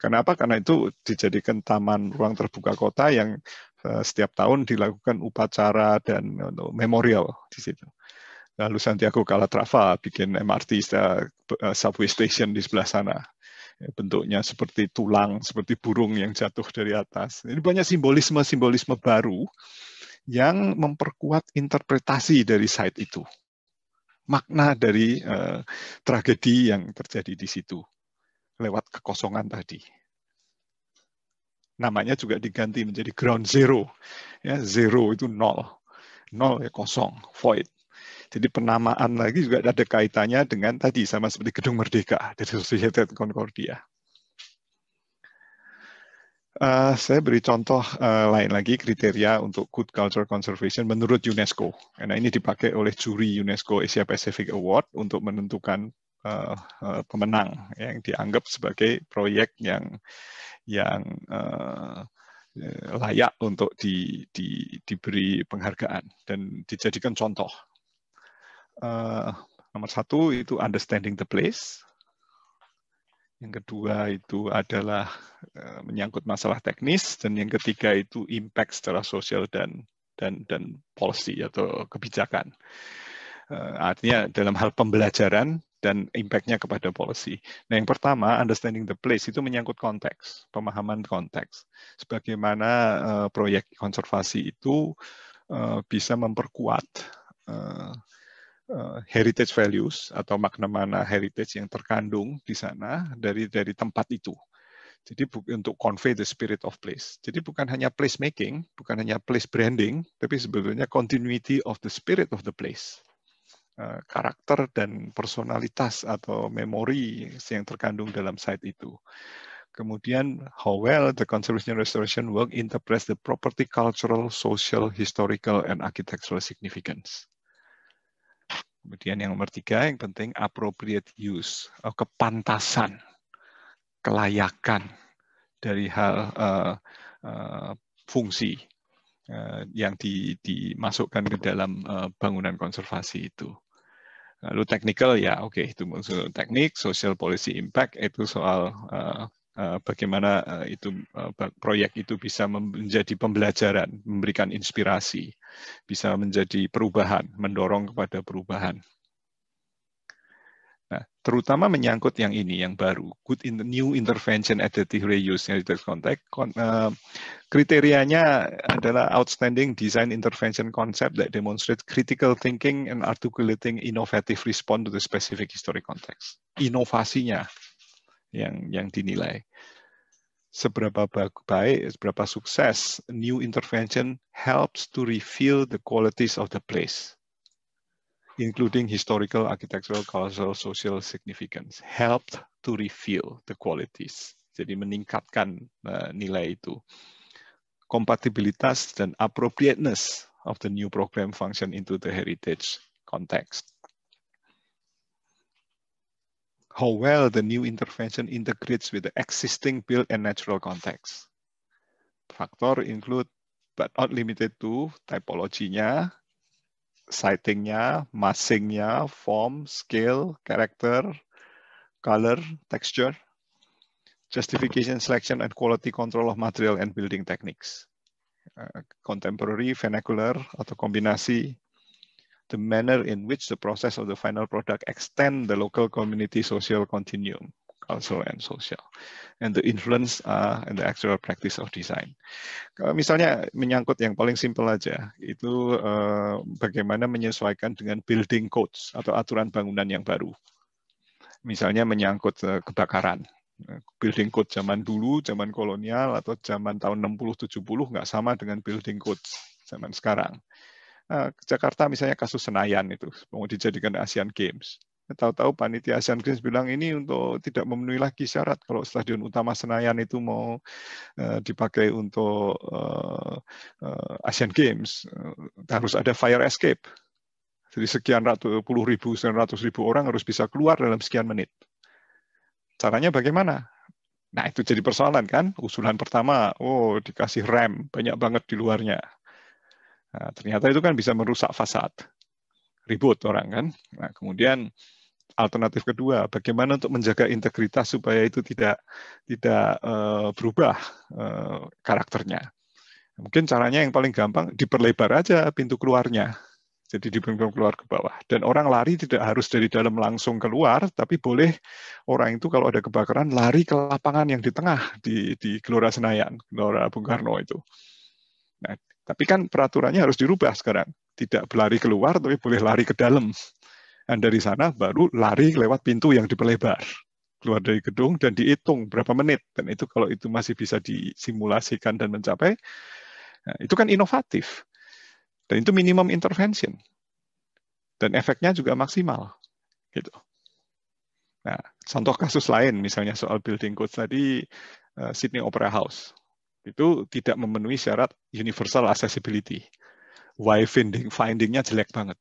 Kenapa? Karena itu dijadikan taman ruang terbuka kota yang eh, setiap tahun dilakukan upacara dan eh, memorial di situ lalu Santiago Calatrava bikin MRT subway station di sebelah sana bentuknya seperti tulang, seperti burung yang jatuh dari atas. Ini banyak simbolisme-simbolisme baru yang memperkuat interpretasi dari site itu. Makna dari uh, tragedi yang terjadi di situ lewat kekosongan tadi. Namanya juga diganti menjadi ground zero. Ya, zero itu nol. Nol ya kosong, void. Jadi penamaan lagi juga ada kaitannya dengan tadi sama seperti Gedung Merdeka dari Societet Concordia. Uh, saya beri contoh uh, lain lagi kriteria untuk good culture conservation menurut UNESCO. Karena ini dipakai oleh juri UNESCO Asia Pacific Award untuk menentukan uh, uh, pemenang yang dianggap sebagai proyek yang yang uh, layak untuk di, di, diberi penghargaan dan dijadikan contoh Eh, nomor satu itu understanding the place. Yang kedua itu adalah eh, menyangkut masalah teknis dan yang ketiga itu impact secara sosial dan dan dan policy atau kebijakan. Eh, artinya dalam hal pembelajaran dan impact-nya kepada policy. Nah, yang pertama, understanding the place itu menyangkut konteks, pemahaman konteks. Sebagaimana proyek konservasi itu bisa memperkuat Eh, heritage values atau makna mana heritage yang terkandung di sana dari dari tempat itu. Jadi untuk convey the spirit of place. Jadi bukan hanya place making, bukan hanya place branding, tapi sebetulnya continuity of the spirit of the place. Eh, karakter dan personalitas atau memori yang terkandung dalam site itu. Kemudian, how well the conservation restoration work interprets the property cultural, social, historical, and architectural significance. Kemudian yang nomor tiga yang penting appropriate use, oh, kepantasan, kelayakan dari hal uh, uh, fungsi uh, yang di, dimasukkan ke dalam uh, bangunan konservasi itu. Lalu technical ya, oke okay, itu teknik, social policy impact itu soal uh, Eh, bagaimana eh, itu eh, proyek itu bisa menjadi pembelajaran, memberikan inspirasi, bisa menjadi perubahan, mendorong kepada perubahan. Nah, terutama menyangkut yang ini, yang baru, good in the new intervention additive reuse yang context. kriterianya adalah outstanding design intervention concept that demonstrates critical thinking and articulating innovative response to the specific historic context. Inovasinya, yang yang dinilai. Seberapa baik, seberapa sukses new intervention helps to reveal the qualities of the place, including historical, architectural, cultural, social significance. Helped to reveal the qualities. Jadi meningkatkan eh, nilai itu. Kompatibilitas dan appropriateness of the new program function into the heritage context how well the new intervention integrates with the existing built and natural context. Factor include but not limited to typologinya, sightingnya, massingnya, form, scale, character, color, texture, justification, selection, and quality control of material and building techniques. Uh, contemporary, vernacular, atau kombinasi the manner in which the process of the final product extend the local community social continuum, cultural and social, and the influence uh, and the actual practice of design. Kalau misalnya menyangkut yang paling simple aja, itu uh, bagaimana menyesuaikan dengan building codes atau aturan bangunan yang baru. Misalnya menyangkut uh, kebakaran, building code zaman dulu, zaman kolonial atau zaman tahun 60-70 nggak sama dengan building code zaman sekarang. Eh, Jakarta misalnya kasus Senayan itu mau dijadikan Asian Games. Tahu-tahu panitia Asian Games bilang ini untuk tidak memenuhi lagi syarat kalau stadion utama Senayan itu mau eh, dipakai untuk eh, Asian Games harus ada fire escape. Jadi sekian ratus puluh ribu, sekian ratus ribu orang harus bisa keluar dalam sekian menit. Caranya bagaimana? Nah itu jadi persoalan kan. Usulan pertama, oh dikasih rem banyak banget di luarnya Nah, ternyata itu kan bisa merusak fasad. Ribut orang kan. Nah, kemudian alternatif kedua, bagaimana untuk menjaga integritas supaya itu tidak tidak uh, berubah uh, karakternya. Mungkin caranya yang paling gampang diperlebar aja pintu keluarnya. Jadi dibentuk keluar ke bawah. Dan orang lari tidak harus dari dalam langsung keluar, tapi boleh orang itu kalau ada kebakaran lari ke lapangan yang di tengah di di Gelora Senayan, Gelora Bung Karno itu. Nah, tapi kan peraturannya harus dirubah sekarang. Tidak berlari keluar, tapi boleh lari ke dalam. Dan dari sana baru lari lewat pintu yang diperlebar. Keluar dari gedung dan dihitung berapa menit. Dan itu kalau itu masih bisa disimulasikan dan mencapai, nah, itu kan inovatif. Dan itu minimum intervention. Dan efeknya juga maksimal. Gitu. Nah, contoh kasus lain misalnya soal building code tadi, eh, Sydney Opera House itu tidak memenuhi syarat universal accessibility. Why finding findingnya jelek banget.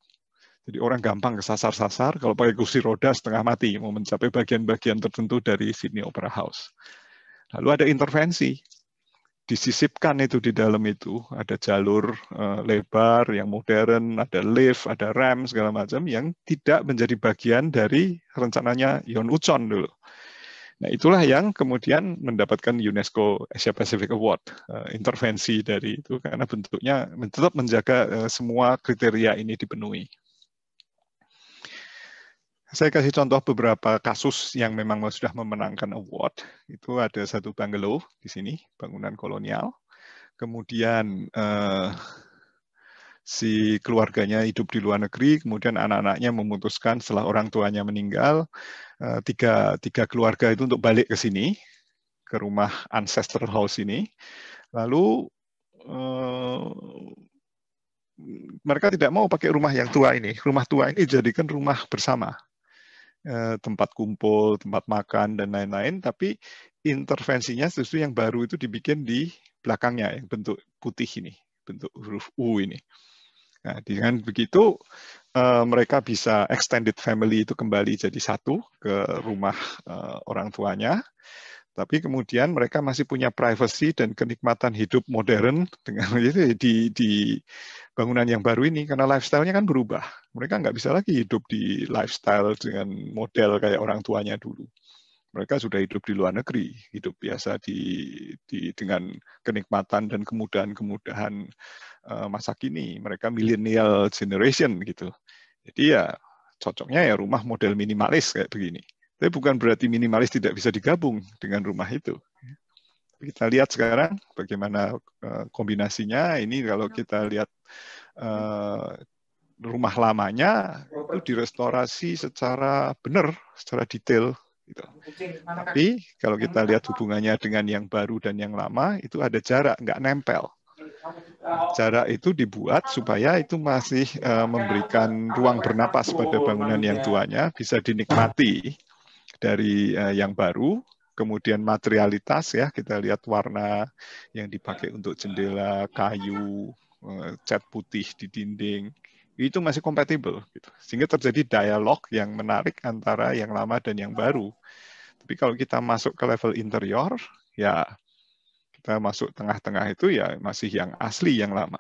Jadi orang gampang kesasar-sasar kalau pakai kursi roda setengah mati mau mencapai bagian-bagian tertentu dari Sydney Opera House. Lalu ada intervensi. Disisipkan itu di dalam itu, ada jalur eh, lebar yang modern, ada lift, ada rem segala macam yang tidak menjadi bagian dari rencananya Yon Uchon dulu. Nah, itulah yang kemudian mendapatkan UNESCO Asia Pacific Award, eh, intervensi dari itu karena bentuknya tetap menjaga eh, semua kriteria ini dipenuhi. Saya kasih contoh beberapa kasus yang memang sudah memenangkan award. Itu ada satu bungalow di sini, bangunan kolonial. Kemudian uh, si keluarganya hidup di luar negeri, kemudian anak-anaknya memutuskan setelah orang tuanya meninggal, Eh, tiga, tiga keluarga itu untuk balik ke sini, ke rumah ancestor house ini. Lalu uh, mereka tidak mau pakai rumah yang tua ini. Rumah tua ini jadikan rumah bersama, Uh, tempat kumpul, tempat makan dan lain-lain. Tapi intervensinya justru yang baru itu dibikin di belakangnya yang bentuk putih ini, bentuk huruf U ini. Nah, dengan begitu uh, mereka bisa extended family itu kembali jadi satu ke rumah uh, orang tuanya. Tapi kemudian mereka masih punya privacy dan kenikmatan hidup modern dengan <laughs> itu di, di bangunan yang baru ini karena lifestyle-nya kan berubah. Mereka nggak bisa lagi hidup di lifestyle dengan model kayak orang tuanya dulu mereka sudah hidup di luar negeri, hidup biasa di, di dengan kenikmatan dan kemudahan-kemudahan uh, masa kini. Mereka millennial generation gitu. Jadi ya cocoknya ya rumah model minimalis kayak begini. Tapi bukan berarti minimalis tidak bisa digabung dengan rumah itu. Kita lihat sekarang bagaimana eh, kombinasinya. Ini kalau kita lihat eh, rumah lamanya itu direstorasi secara benar, secara detail Gitu. Kan? Tapi kalau kita lihat kan? hubungannya dengan yang baru dan yang lama, itu ada jarak, nggak nempel. Jarak itu dibuat supaya itu masih uh, memberikan ruang bernapas pada bangunan yang tuanya, bisa dinikmati dari uh, yang baru, kemudian materialitas ya kita lihat warna yang dipakai untuk jendela kayu eh, cat putih di dinding itu masih kompatibel gitu. sehingga terjadi dialog yang menarik antara yang lama dan yang baru tapi kalau kita masuk ke level interior, ya kita masuk tengah-tengah itu ya masih yang asli yang lama.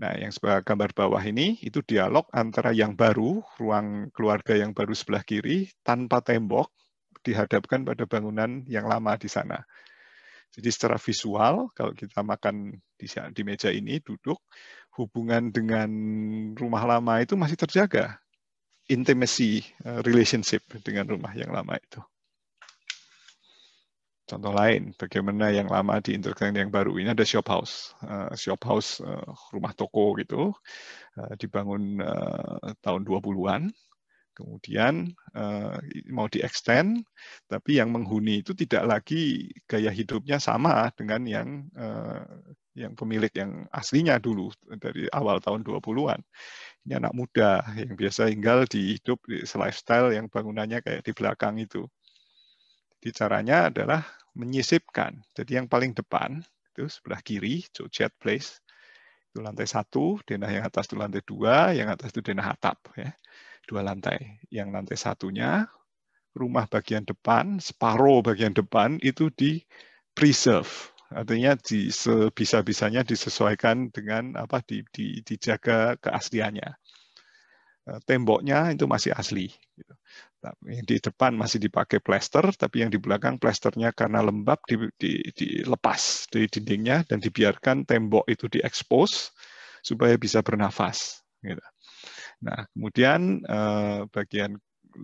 Nah, yang sebagai gambar bawah ini itu dialog antara yang baru, ruang keluarga yang baru sebelah kiri tanpa tembok dihadapkan pada bangunan yang lama di sana. Jadi secara visual kalau kita makan di, di meja ini duduk, hubungan dengan rumah lama itu masih terjaga. Intimacy eh, relationship dengan rumah yang lama itu contoh lain bagaimana yang lama di diintegrasikan yang baru ini ada shop house uh, shop house uh, rumah toko gitu uh, dibangun uh, tahun 20-an kemudian uh, mau diekstend tapi yang menghuni itu tidak lagi gaya hidupnya sama dengan yang uh, yang pemilik yang aslinya dulu dari awal tahun 20-an. Ini anak muda yang biasa tinggal di hidup di lifestyle yang bangunannya kayak di belakang itu. Jadi caranya adalah menyisipkan. Jadi yang paling depan itu sebelah kiri, Jojet Place, itu lantai satu, denah yang atas itu lantai dua, yang atas itu denah atap, ya. dua lantai. Yang lantai satunya rumah bagian depan, separuh bagian depan itu di preserve, artinya di sebisa-bisanya disesuaikan dengan apa di, di, dijaga keasliannya. Eh, temboknya itu masih asli. Gitu. Tapi di depan masih dipakai plester, tapi yang di belakang plesternya karena lembab di, di, dilepas dari dindingnya dan dibiarkan tembok itu diekspos supaya bisa bernafas. Gitu. Nah, kemudian eh, bagian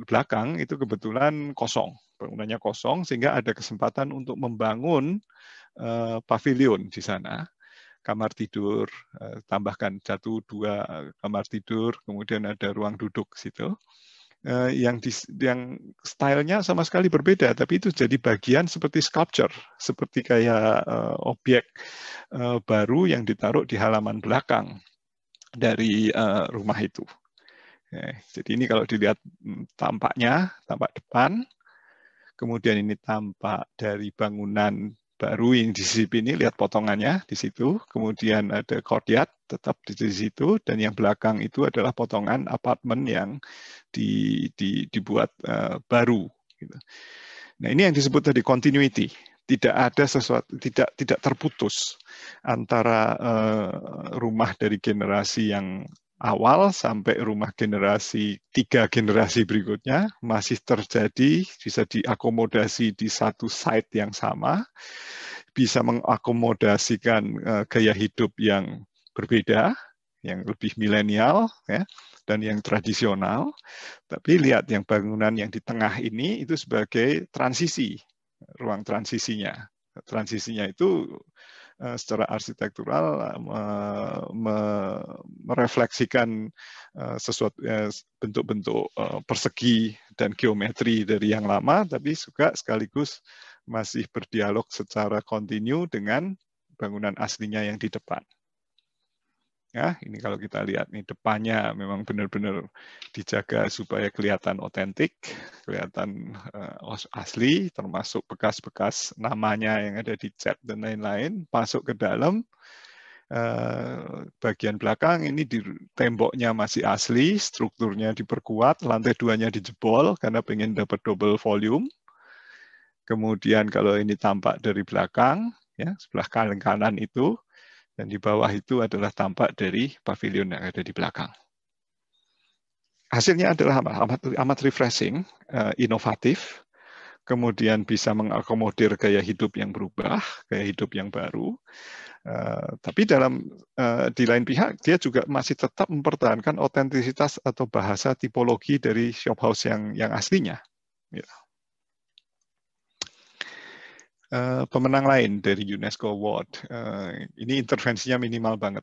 belakang itu kebetulan kosong, bangunannya kosong sehingga ada kesempatan untuk membangun eh, pavilion di sana kamar tidur, eh, tambahkan satu dua kamar tidur, kemudian ada ruang duduk situ. Eh, yang di, yang stylenya sama sekali berbeda, tapi itu jadi bagian seperti sculpture, seperti kayak uh, objek uh, baru yang ditaruh di halaman belakang dari uh, rumah itu. jadi ini kalau dilihat mm, tampaknya, tampak depan, kemudian ini tampak dari bangunan baru yang di sini lihat potongannya di situ, kemudian ada courtyard, tetap di, situ dan yang belakang itu adalah potongan apartemen yang di, di, dibuat uh, baru. Gitu. Nah ini yang disebut tadi continuity tidak ada sesuatu tidak tidak terputus antara uh, rumah dari generasi yang awal sampai rumah generasi tiga generasi berikutnya masih terjadi bisa diakomodasi di satu site yang sama bisa mengakomodasikan uh, gaya hidup yang berbeda, yang lebih milenial ya dan yang tradisional. Tapi lihat yang bangunan yang di tengah ini itu sebagai transisi, ruang transisinya. Transisinya itu eh, secara arsitektural merefleksikan eh, sesuatu eh, bentuk-bentuk persegi dan geometri dari yang lama tapi juga sekaligus masih berdialog secara kontinu dengan bangunan aslinya yang di depan. Ya, ini kalau kita lihat nih depannya memang benar-benar dijaga supaya kelihatan otentik, kelihatan uh, asli, termasuk bekas-bekas namanya yang ada di chat dan lain-lain, masuk ke dalam Uh, bagian belakang ini di temboknya masih asli, strukturnya diperkuat, lantai duanya dijebol karena pengen dapat double volume. Kemudian kalau ini tampak dari belakang, ya sebelah kanan kanan itu dan di bawah itu adalah tampak dari pavilion yang ada di belakang. Hasilnya adalah amat, amat refreshing, eh, inovatif, kemudian bisa mengakomodir gaya hidup yang berubah, gaya hidup yang baru. Eh, tapi dalam eh, di lain pihak dia juga masih tetap mempertahankan otentisitas atau bahasa tipologi dari shop house yang yang aslinya. Yeah. Eh, pemenang lain dari UNESCO Award. Uh, ini intervensinya minimal banget.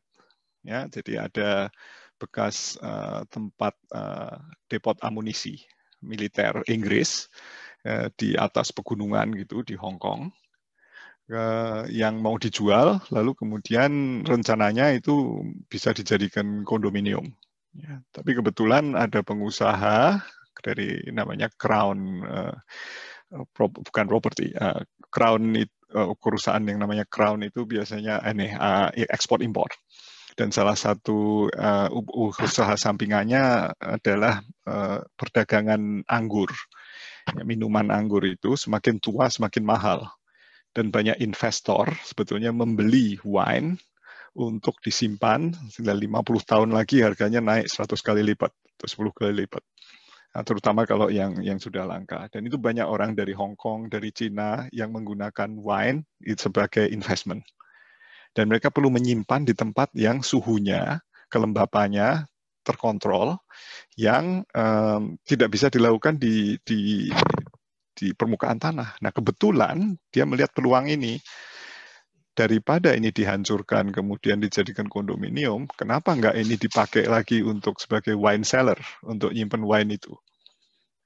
Ya, jadi ada bekas uh, tempat uh, depot amunisi militer Inggris uh, di atas pegunungan gitu di Hong Kong uh, yang mau dijual, lalu kemudian rencananya itu bisa dijadikan kondominium. Ya, tapi kebetulan ada pengusaha dari namanya Crown uh, pro, bukan property uh, crown itu, eh, perusahaan yang namanya crown itu biasanya ini eh, uh, ekspor eh, impor dan salah satu uh, usaha sampingannya adalah uh, perdagangan anggur. Ya, minuman anggur itu semakin tua semakin mahal dan banyak investor sebetulnya membeli wine untuk disimpan 50 tahun lagi harganya naik 100 kali lipat atau 10 kali lipat. Nah, terutama kalau yang yang sudah langka. Dan itu banyak orang dari Hong Kong, dari Cina yang menggunakan wine sebagai investment. Dan mereka perlu menyimpan di tempat yang suhunya, kelembapannya terkontrol, yang um, tidak bisa dilakukan di, di di permukaan tanah. Nah kebetulan dia melihat peluang ini daripada ini dihancurkan kemudian dijadikan kondominium, kenapa nggak ini dipakai lagi untuk sebagai wine cellar untuk nyimpen wine itu?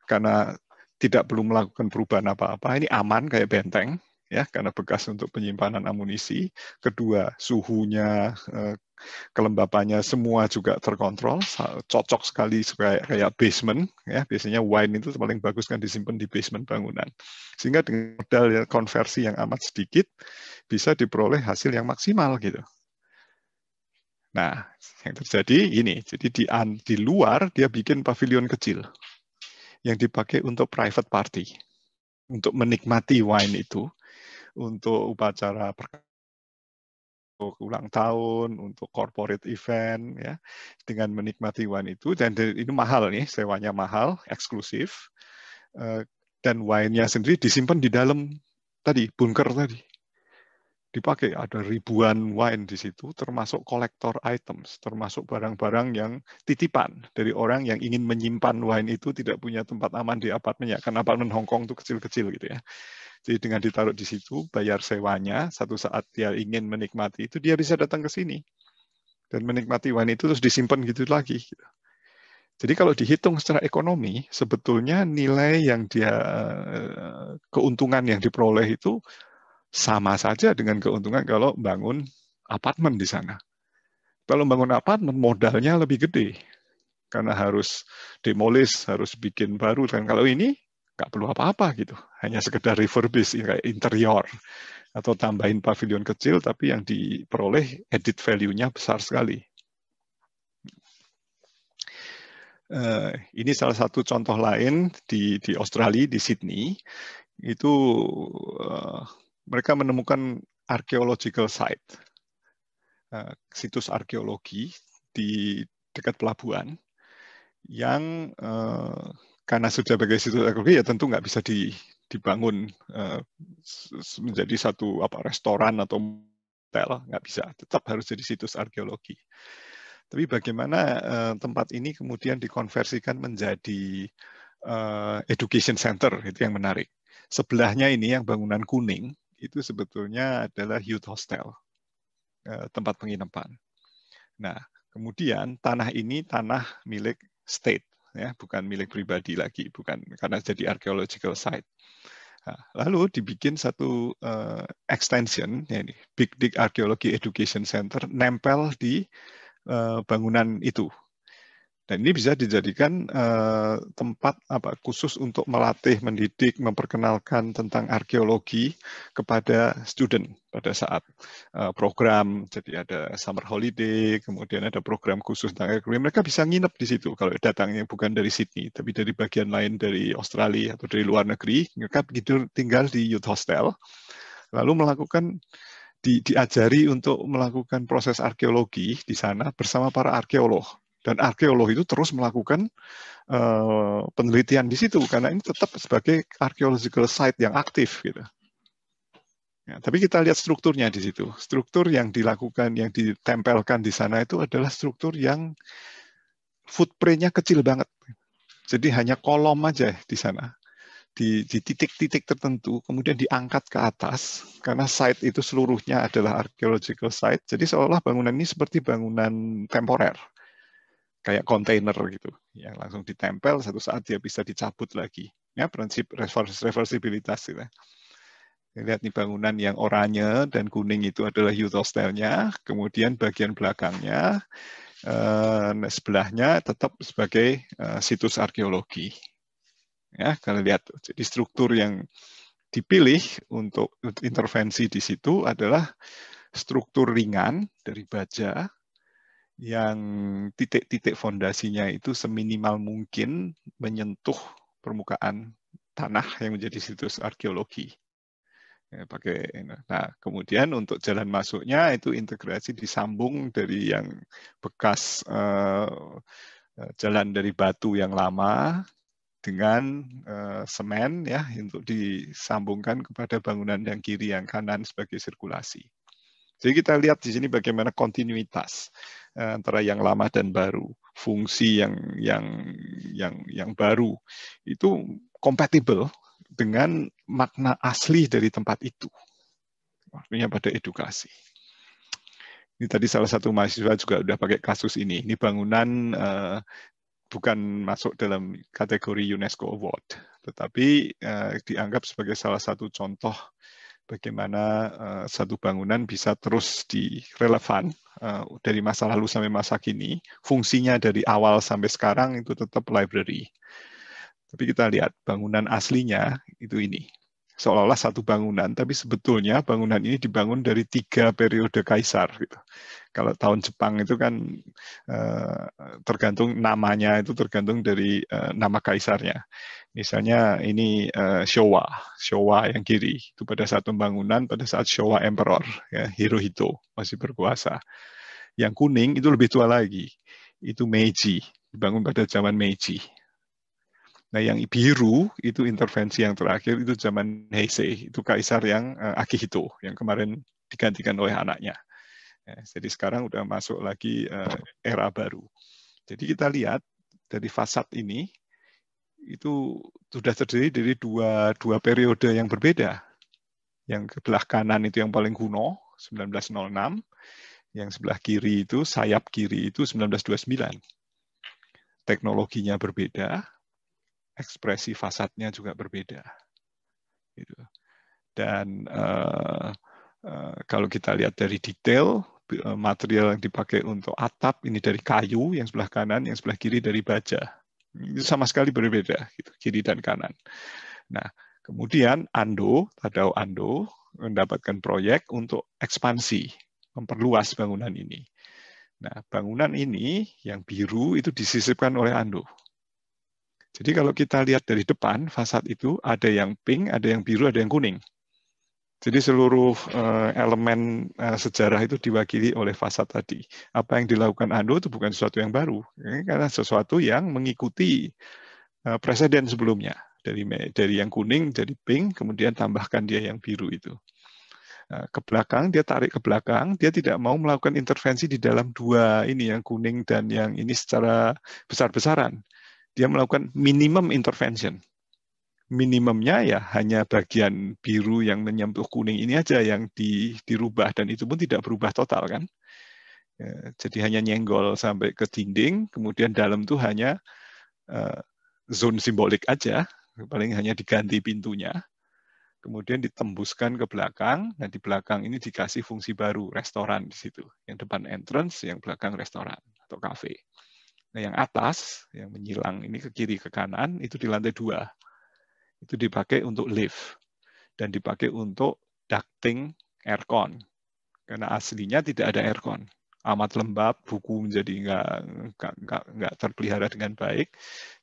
karena tidak belum melakukan perubahan apa-apa, ini aman kayak benteng ya karena bekas untuk penyimpanan amunisi. Kedua, suhunya, eh, kelembapannya semua juga terkontrol, cocok sekali kayak kayak basement ya. Biasanya wine itu paling bagus kan disimpan di basement bangunan. Sehingga dengan modal ya, konversi yang amat sedikit bisa diperoleh hasil yang maksimal gitu. Nah, yang terjadi ini, jadi di, di luar dia bikin pavilion kecil yang dipakai untuk private party, untuk menikmati wine itu, untuk upacara untuk ulang tahun, untuk corporate event, ya, dengan menikmati wine itu. Dan ini mahal nih, sewanya mahal, eksklusif, eh, dan wine-nya sendiri disimpan di dalam tadi bunker tadi dipakai. Ada ribuan wine di situ, termasuk kolektor items, termasuk barang-barang yang titipan dari orang yang ingin menyimpan wine itu tidak punya tempat aman di apartemennya. Karena apartemen Hong Kong itu kecil-kecil gitu ya. Jadi dengan ditaruh di situ, bayar sewanya, satu saat dia ingin menikmati itu, dia bisa datang ke sini. Dan menikmati wine itu terus disimpan gitu lagi. Gitu. Jadi kalau dihitung secara ekonomi, sebetulnya nilai yang dia eh, keuntungan yang diperoleh itu sama saja dengan keuntungan kalau bangun apartemen di sana. Kalau bangun apartemen modalnya lebih gede karena harus demolis, harus bikin baru. Dan kalau ini nggak perlu apa-apa gitu, hanya sekedar refurbish kayak interior atau tambahin pavilion kecil, tapi yang diperoleh edit value-nya besar sekali. Eh, ini salah satu contoh lain di, di Australia, di Sydney, itu eh, mereka menemukan archaeological site, eh, situs arkeologi di dekat pelabuhan yang eh, karena sudah sebagai situs arkeologi ya tentu nggak bisa dibangun eh, menjadi satu apa restoran atau hotel nggak bisa tetap harus jadi situs arkeologi tapi bagaimana tempat ini kemudian dikonversikan menjadi education center itu yang menarik sebelahnya ini yang bangunan kuning itu sebetulnya adalah youth hostel, eh, tempat penginapan. Nah, kemudian tanah ini tanah milik state, ya, bukan milik pribadi lagi, bukan karena jadi archaeological site. Nah, lalu dibikin satu uh, extension, ya ini, Big Dig Archaeology Education Center, nempel di uh, bangunan itu, dan ini bisa dijadikan eh, tempat apa khusus untuk melatih, mendidik, memperkenalkan tentang arkeologi kepada student pada saat eh, program. Jadi ada summer holiday, kemudian ada program khusus tentang arkeologi. Mereka bisa nginep di situ kalau datangnya bukan dari Sydney, tapi dari bagian lain dari Australia atau dari luar negeri. Mereka tidur, tinggal di youth hostel, lalu melakukan diajari untuk melakukan proses arkeologi di sana bersama para arkeolog dan arkeolog itu terus melakukan uh, penelitian di situ karena ini tetap sebagai archaeological site yang aktif gitu. Ya, tapi kita lihat strukturnya di situ. Struktur yang dilakukan, yang ditempelkan di sana itu adalah struktur yang footprintnya kecil banget. Jadi hanya kolom aja di sana. Di, titik-titik tertentu, kemudian diangkat ke atas, karena site itu seluruhnya adalah archaeological site. Jadi seolah bangunan ini seperti bangunan temporer kayak kontainer gitu yang langsung ditempel satu saat dia bisa dicabut lagi ya prinsip reversibilitas gitu. Lihat nih bangunan yang oranye dan kuning itu adalah youth hostelnya, kemudian bagian belakangnya eh, sebelahnya tetap sebagai eh, situs arkeologi. Ya, kalau lihat jadi struktur yang dipilih untuk intervensi di situ adalah struktur ringan dari baja yang titik-titik fondasinya itu seminimal mungkin menyentuh permukaan tanah yang menjadi situs arkeologi. Ya, nah kemudian untuk jalan masuknya itu integrasi disambung dari yang bekas eh, eh, jalan dari batu yang lama dengan eh, semen ya untuk disambungkan kepada bangunan yang kiri yang kanan sebagai sirkulasi jadi kita lihat di sini bagaimana kontinuitas eh, antara yang lama dan baru, fungsi yang yang yang yang baru itu kompatibel dengan makna asli dari tempat itu. Artinya pada edukasi. Ini tadi salah satu mahasiswa juga sudah pakai kasus ini. Ini bangunan eh, bukan masuk dalam kategori UNESCO Award, tetapi eh, dianggap sebagai salah satu contoh bagaimana uh, satu bangunan bisa terus direlevan uh, dari masa lalu sampai masa kini, fungsinya dari awal sampai sekarang itu tetap library. Tapi kita lihat bangunan aslinya itu ini seolah-olah satu bangunan, tapi sebetulnya bangunan ini dibangun dari tiga periode kaisar. Gitu. Kalau tahun Jepang itu kan eh, tergantung namanya itu tergantung dari eh, nama kaisarnya. Misalnya ini eh, Showa, Showa yang kiri itu pada saat pembangunan pada saat Showa Emperor ya, Hirohito masih berkuasa. Yang kuning itu lebih tua lagi, itu Meiji dibangun pada zaman Meiji Nah, yang biru itu intervensi yang terakhir itu zaman Heisei, itu kaisar yang uh, Akihito yang kemarin digantikan oleh anaknya. Ya, jadi sekarang udah masuk lagi uh, era baru. Jadi kita lihat dari fasad ini itu sudah terdiri dari dua dua periode yang berbeda. Yang sebelah kanan itu yang paling kuno 1906, yang sebelah kiri itu sayap kiri itu 1929. Teknologinya berbeda, ekspresi fasadnya juga berbeda. Gitu. Dan eh, eh, kalau kita lihat dari detail, eh, material yang dipakai untuk atap ini dari kayu yang sebelah kanan, yang sebelah kiri dari baja. Itu sama sekali berbeda, gitu, kiri dan kanan. Nah, kemudian Ando, Tadao Ando, mendapatkan proyek untuk ekspansi, memperluas bangunan ini. Nah, bangunan ini yang biru itu disisipkan oleh Ando. Jadi kalau kita lihat dari depan, fasad itu ada yang pink, ada yang biru, ada yang kuning. Jadi seluruh uh, elemen uh, sejarah itu diwakili oleh fasad tadi. Apa yang dilakukan Ando itu bukan sesuatu yang baru, ya, karena sesuatu yang mengikuti uh, presiden sebelumnya. Dari dari yang kuning dari pink, kemudian tambahkan dia yang biru itu. Uh, ke belakang, dia tarik ke belakang, dia tidak mau melakukan intervensi di dalam dua ini yang kuning dan yang ini secara besar-besaran dia melakukan minimum intervention. Minimumnya ya hanya bagian biru yang menyentuh kuning ini aja yang di, dirubah dan itu pun tidak berubah total kan. Ya, jadi hanya nyenggol sampai ke dinding, kemudian dalam tuh hanya uh, zone simbolik aja, paling hanya diganti pintunya. Kemudian ditembuskan ke belakang, dan di belakang ini dikasih fungsi baru, restoran di situ. Yang depan entrance, yang belakang restoran atau cafe. Nah, yang atas, yang menyilang ini ke kiri ke kanan, itu di lantai dua. Itu dipakai untuk lift dan dipakai untuk ducting aircon. Karena aslinya tidak ada aircon. Amat lembab, buku menjadi nggak, nggak, nggak terpelihara dengan baik.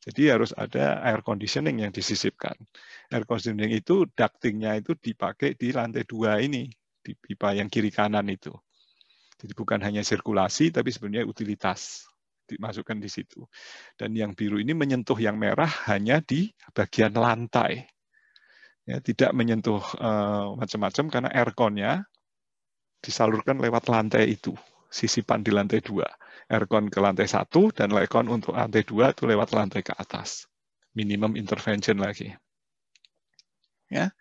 Jadi harus ada air conditioning yang disisipkan. Air conditioning itu ductingnya itu dipakai di lantai dua ini, di pipa yang kiri kanan itu. Jadi bukan hanya sirkulasi, tapi sebenarnya utilitas dimasukkan di situ. Dan yang biru ini menyentuh yang merah hanya di bagian lantai. Ya, tidak menyentuh uh, macam-macam karena airconnya disalurkan lewat lantai itu, sisipan di lantai dua. Aircon ke lantai satu dan aircon untuk lantai dua itu lewat lantai ke atas. Minimum intervention lagi. Ya.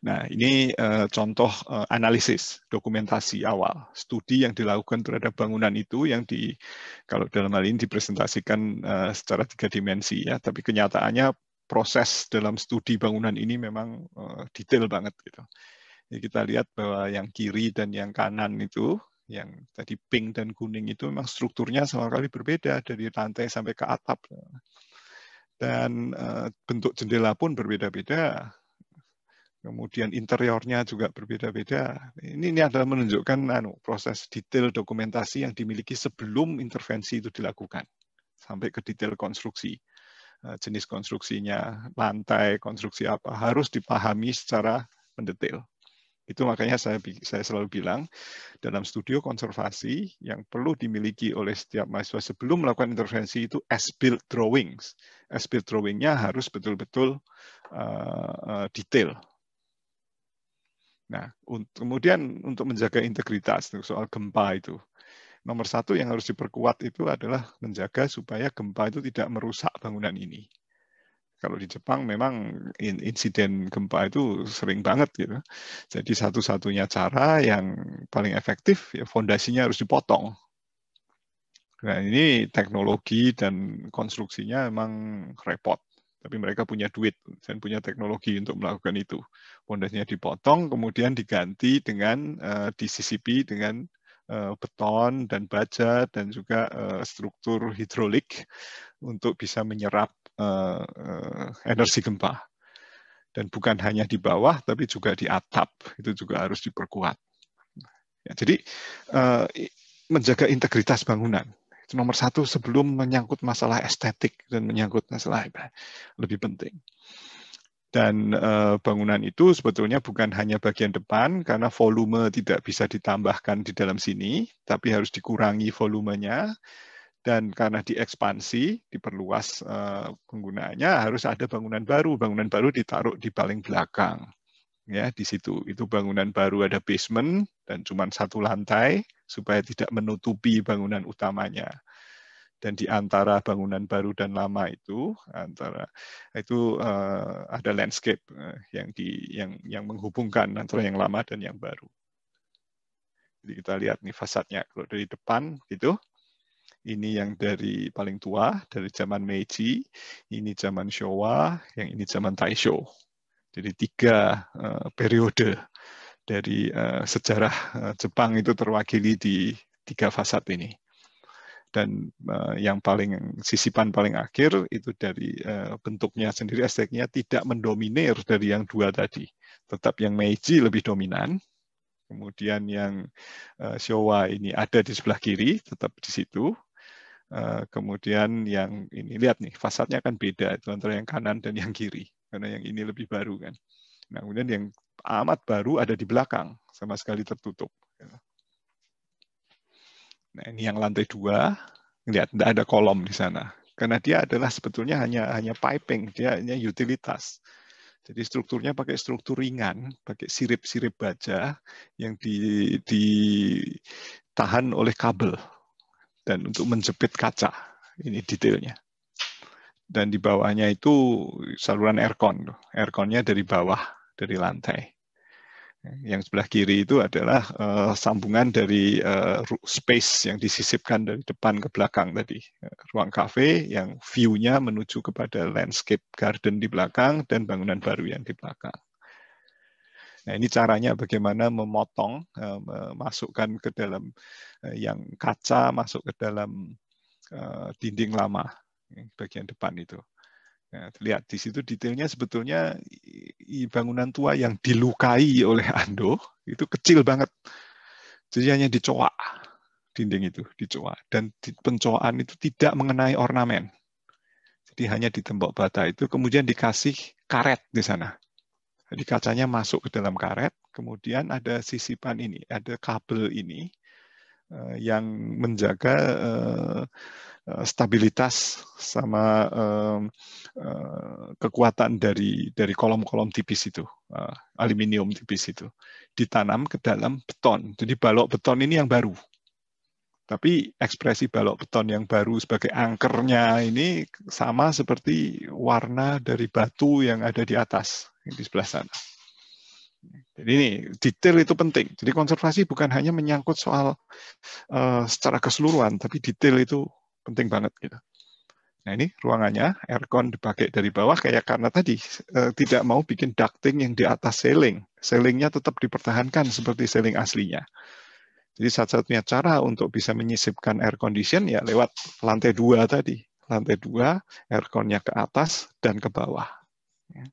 Nah, ini uh, contoh uh, analisis dokumentasi awal, studi yang dilakukan terhadap bangunan itu yang di kalau dalam hal ini dipresentasikan uh, secara tiga dimensi ya, tapi kenyataannya proses dalam studi bangunan ini memang uh, detail banget gitu. Ya, kita lihat bahwa yang kiri dan yang kanan itu yang tadi pink dan kuning itu memang strukturnya sama sekali berbeda dari lantai sampai ke atap ya. dan uh, bentuk jendela pun berbeda-beda kemudian interiornya juga berbeda-beda. Ini, ini adalah menunjukkan anu, proses detail dokumentasi yang dimiliki sebelum intervensi itu dilakukan, sampai ke detail konstruksi. Eh, jenis konstruksinya, lantai, konstruksi apa, harus dipahami secara mendetail. Itu makanya saya, saya selalu bilang, dalam studio konservasi yang perlu dimiliki oleh setiap mahasiswa sebelum melakukan intervensi itu as-built drawings. As-built drawingnya harus betul-betul uh, detail, Nah, untuk, kemudian untuk menjaga integritas soal gempa itu, nomor satu yang harus diperkuat itu adalah menjaga supaya gempa itu tidak merusak bangunan ini. Kalau di Jepang memang insiden gempa itu sering banget gitu. Jadi satu-satunya cara yang paling efektif ya fondasinya harus dipotong. Nah ini teknologi dan konstruksinya memang repot tapi mereka punya duit dan punya teknologi untuk melakukan itu. Pondasinya dipotong, kemudian diganti dengan uh, eh, CCP dengan uh, beton dan baja dan juga uh, struktur hidrolik untuk bisa menyerap uh, uh, energi gempa. Dan bukan hanya di bawah, tapi juga di atap itu juga harus diperkuat. Ya, jadi uh, menjaga integritas bangunan nomor satu sebelum menyangkut masalah estetik dan menyangkut masalah lebih penting. Dan eh, bangunan itu sebetulnya bukan hanya bagian depan karena volume tidak bisa ditambahkan di dalam sini, tapi harus dikurangi volumenya dan karena diekspansi, diperluas eh, penggunaannya, harus ada bangunan baru. Bangunan baru ditaruh di paling belakang ya di situ itu bangunan baru ada basement dan cuma satu lantai supaya tidak menutupi bangunan utamanya dan di antara bangunan baru dan lama itu antara itu uh, ada landscape uh, yang di yang yang menghubungkan antara yang lama dan yang baru. Jadi kita lihat nih fasadnya kalau dari depan gitu. ini yang dari paling tua dari zaman Meiji, ini zaman Showa, yang ini zaman Taisho. Jadi tiga uh, periode dari uh, sejarah uh, Jepang itu terwakili di tiga fasad ini. Dan uh, yang paling sisipan paling akhir itu dari uh, bentuknya sendiri estetiknya tidak mendominir dari yang dua tadi. Tetap yang Meiji lebih dominan, kemudian yang uh, Showa ini ada di sebelah kiri, tetap di situ. Uh, kemudian yang ini lihat nih, fasadnya kan beda itu antara yang kanan dan yang kiri karena yang ini lebih baru kan. Nah, kemudian yang amat baru ada di belakang, sama sekali tertutup. Nah, ini yang lantai dua, lihat tidak ada kolom di sana, karena dia adalah sebetulnya hanya hanya piping, dia hanya utilitas. Jadi strukturnya pakai struktur ringan, pakai sirip-sirip baja yang ditahan oleh kabel dan untuk menjepit kaca. Ini detailnya dan di bawahnya itu saluran aircon. Airconnya dari bawah, dari lantai. Yang sebelah kiri itu adalah uh, sambungan dari uh, space yang disisipkan dari depan ke belakang tadi. Ruang kafe yang view-nya menuju kepada landscape garden di belakang dan bangunan baru yang di belakang. Nah, ini caranya bagaimana memotong, eh, memasukkan ke dalam yang kaca, masuk ke dalam dinding lama bagian depan itu. Nah, lihat di situ detailnya sebetulnya bangunan tua yang dilukai oleh Ando itu kecil banget. Jadi hanya dicoak dinding itu dicoak dan pencoaan itu tidak mengenai ornamen. Jadi hanya di tembok bata itu kemudian dikasih karet di sana. Jadi kacanya masuk ke dalam karet, kemudian ada sisipan ini, ada kabel ini Eh, yang menjaga eh, eh, stabilitas sama kekuatan dari dari kolom-kolom tipis itu aluminium tipis itu ditanam ke dalam beton jadi balok beton ini yang baru tapi ekspresi balok beton yang baru sebagai angkernya ini sama seperti warna dari batu yang ada di atas di sebelah sana. Jadi ini detail itu penting. Jadi konservasi bukan hanya menyangkut soal uh, secara keseluruhan, tapi detail itu penting banget gitu. Nah ini ruangannya, aircon dipakai dari bawah kayak karena tadi uh, tidak mau bikin ducting yang di atas ceiling. Ceilingnya tetap dipertahankan seperti ceiling aslinya. Jadi satu-satunya cara untuk bisa menyisipkan air condition ya lewat lantai dua tadi. Lantai dua, airconnya ke atas dan ke bawah. Ya.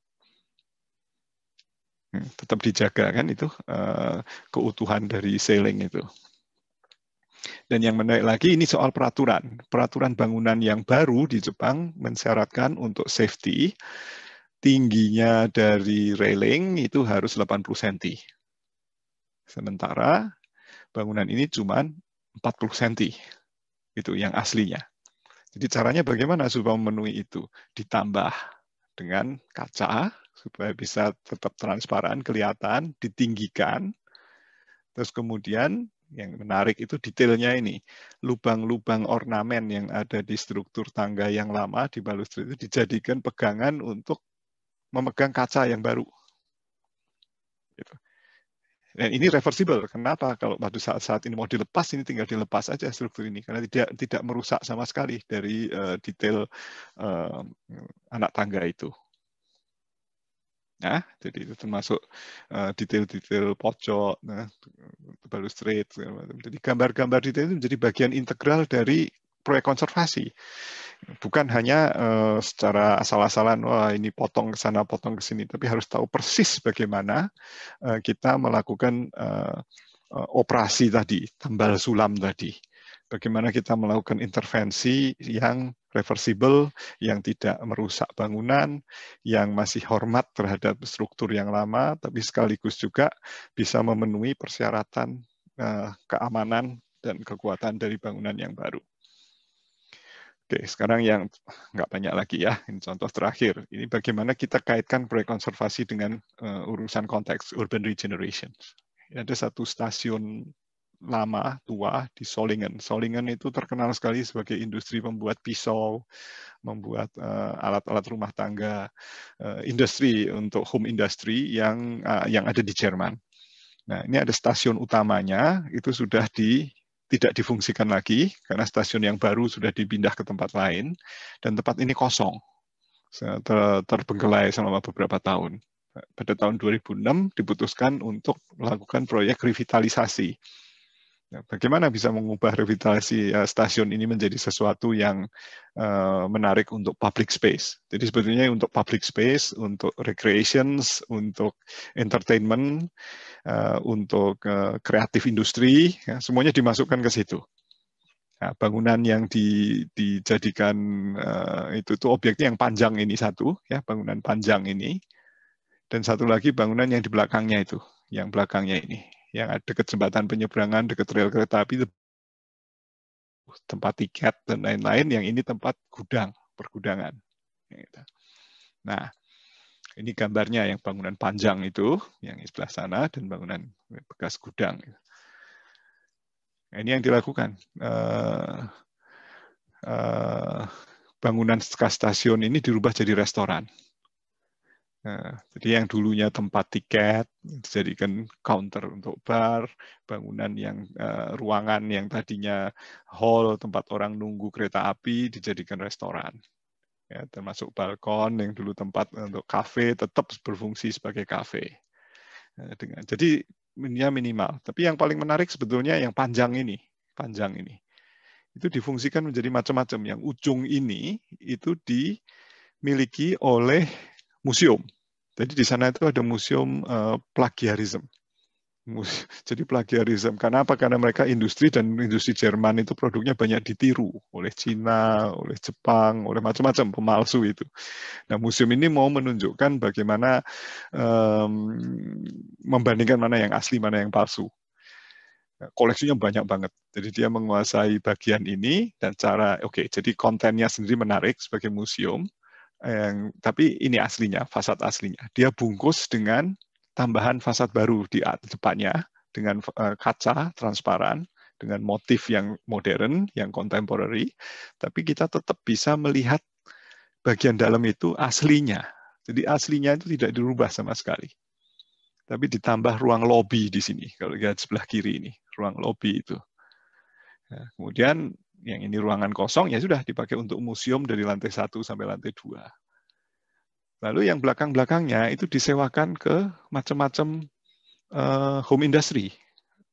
Hmm, tetap dijaga kan itu eh, keutuhan dari sailing itu. Dan yang menarik lagi ini soal peraturan. Peraturan bangunan yang baru di Jepang mensyaratkan untuk safety tingginya dari railing itu harus 80 cm. Sementara bangunan ini cuma 40 cm. Itu yang aslinya. Jadi caranya bagaimana supaya memenuhi itu? Ditambah dengan kaca supaya bisa tetap transparan, kelihatan, ditinggikan. Terus kemudian yang menarik itu detailnya ini. Lubang-lubang ornamen yang ada di struktur tangga yang lama di balustrade itu dijadikan pegangan untuk memegang kaca yang baru. Gitu. Dan ini reversible. Kenapa? Kalau pada saat saat ini mau dilepas, ini tinggal dilepas aja struktur ini karena tidak tidak merusak sama sekali dari uh, detail uh, anak tangga itu. Nah, jadi itu termasuk eh, detail-detail uh, pojok, nah, balustrade, segala Jadi gambar-gambar detail itu menjadi bagian integral dari proyek konservasi. Bukan hanya uh, secara asal-asalan, wah ini potong ke sana, potong ke sini, tapi harus tahu persis bagaimana uh, kita melakukan uh, uh, operasi tadi, tambal sulam tadi. Bagaimana kita melakukan intervensi yang reversible, yang tidak merusak bangunan, yang masih hormat terhadap struktur yang lama, tapi sekaligus juga bisa memenuhi persyaratan eh, keamanan dan kekuatan dari bangunan yang baru. Oke, sekarang yang nggak banyak lagi ya, ini contoh terakhir. Ini bagaimana kita kaitkan proyek konservasi dengan uh, urusan konteks urban regeneration. Ada satu stasiun lama tua di Solingen. Solingen itu terkenal sekali sebagai industri pembuat pisau, membuat eh, alat-alat uh, rumah tangga, uh, industri untuk home industry yang uh, yang ada di Jerman. Nah, ini ada stasiun utamanya itu sudah di tidak difungsikan lagi karena stasiun yang baru sudah dipindah ke tempat lain dan tempat ini kosong. Ter, terbengkelai selama beberapa tahun. Pada tahun 2006 diputuskan untuk melakukan proyek revitalisasi Nah, bagaimana bisa mengubah revitalisasi eh, stasiun ini menjadi sesuatu yang eh, menarik untuk public space? Jadi sebetulnya untuk public space, untuk recreations, untuk entertainment, eh, untuk kreatif industri, ya, semuanya dimasukkan ke situ. Nah, bangunan yang di, dijadikan itu tuh objeknya yang panjang ini satu, ya bangunan panjang ini, dan satu lagi bangunan yang di belakangnya itu, yang belakangnya ini yang ada dekat jembatan penyeberangan, dekat rel kereta api, tempat tiket dan lain-lain. Yang ini tempat gudang, pergudangan. Gitu. Nah, ini gambarnya yang bangunan panjang itu, yang sebelah sana, dan bangunan bekas gudang. Nah, ini yang dilakukan. Eh, eh, bangunan bangunan stasiun ini dirubah jadi restoran. Nah, jadi yang dulunya tempat tiket dijadikan counter untuk bar, bangunan yang eh, ruangan yang tadinya hall tempat orang nunggu kereta api dijadikan restoran. Ya, termasuk balkon yang dulu tempat untuk kafe tetap berfungsi sebagai kafe. Nah, dengan jadi ini ya minimal. Tapi yang paling menarik sebetulnya yang panjang ini, panjang ini. Itu difungsikan menjadi macam-macam. Yang ujung ini itu dimiliki oleh museum. Jadi di sana itu ada museum uh, plagiarism. <laughs> Jadi plagiarism. Karena apa? Karena mereka industri dan industri Jerman itu produknya banyak ditiru oleh Cina, oleh Jepang, oleh macam-macam pemalsu itu. Nah, museum ini mau menunjukkan bagaimana um, membandingkan mana yang asli, mana yang palsu. Nah, koleksinya banyak banget. Jadi dia menguasai bagian ini dan cara, oke, okay, jadi kontennya sendiri menarik sebagai museum, yang tapi ini aslinya fasad aslinya dia bungkus dengan tambahan fasad baru di depannya dengan eh, kaca transparan dengan motif yang modern yang kontemporary tapi kita tetap bisa melihat bagian dalam itu aslinya jadi aslinya itu tidak dirubah sama sekali tapi ditambah ruang lobby di sini kalau lihat sebelah kiri ini ruang lobby itu ya, kemudian yang ini ruangan kosong ya sudah dipakai untuk museum dari lantai 1 sampai lantai 2. Lalu yang belakang-belakangnya itu disewakan ke macam-macam eh, home industry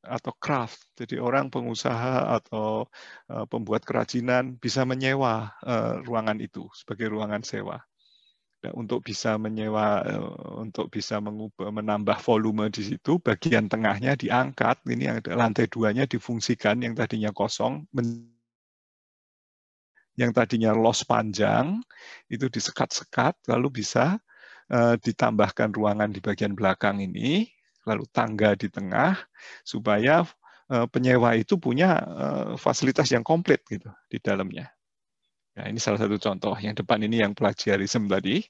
atau craft. Jadi orang pengusaha atau eh, pembuat kerajinan bisa menyewa eh, ruangan itu sebagai ruangan sewa. Dan nah, untuk bisa menyewa untuk bisa mengubah, menambah volume di situ bagian tengahnya diangkat ini yang lantai duanya difungsikan yang tadinya kosong men yang tadinya los panjang itu disekat-sekat lalu bisa eh, ditambahkan ruangan di bagian belakang ini lalu tangga di tengah supaya eh, penyewa itu punya eh, fasilitas yang komplit gitu di dalamnya. Nah, ini salah satu contoh. Yang depan ini yang plagiarism tadi.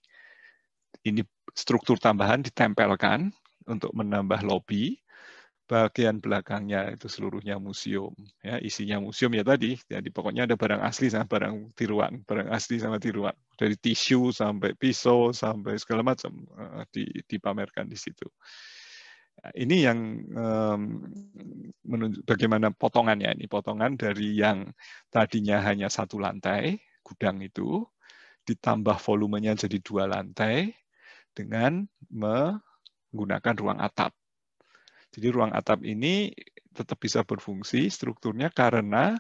Ini struktur tambahan ditempelkan untuk menambah lobby bagian belakangnya itu seluruhnya museum ya isinya museum ya tadi jadi pokoknya ada barang asli sama barang tiruan barang asli sama tiruan dari tisu sampai pisau sampai segala macam uh, di, dipamerkan di situ nah, ini yang um, menunjuk bagaimana potongannya ini potongan dari yang tadinya hanya satu lantai gudang itu ditambah volumenya jadi dua lantai dengan menggunakan ruang atap jadi ruang atap ini tetap bisa berfungsi strukturnya karena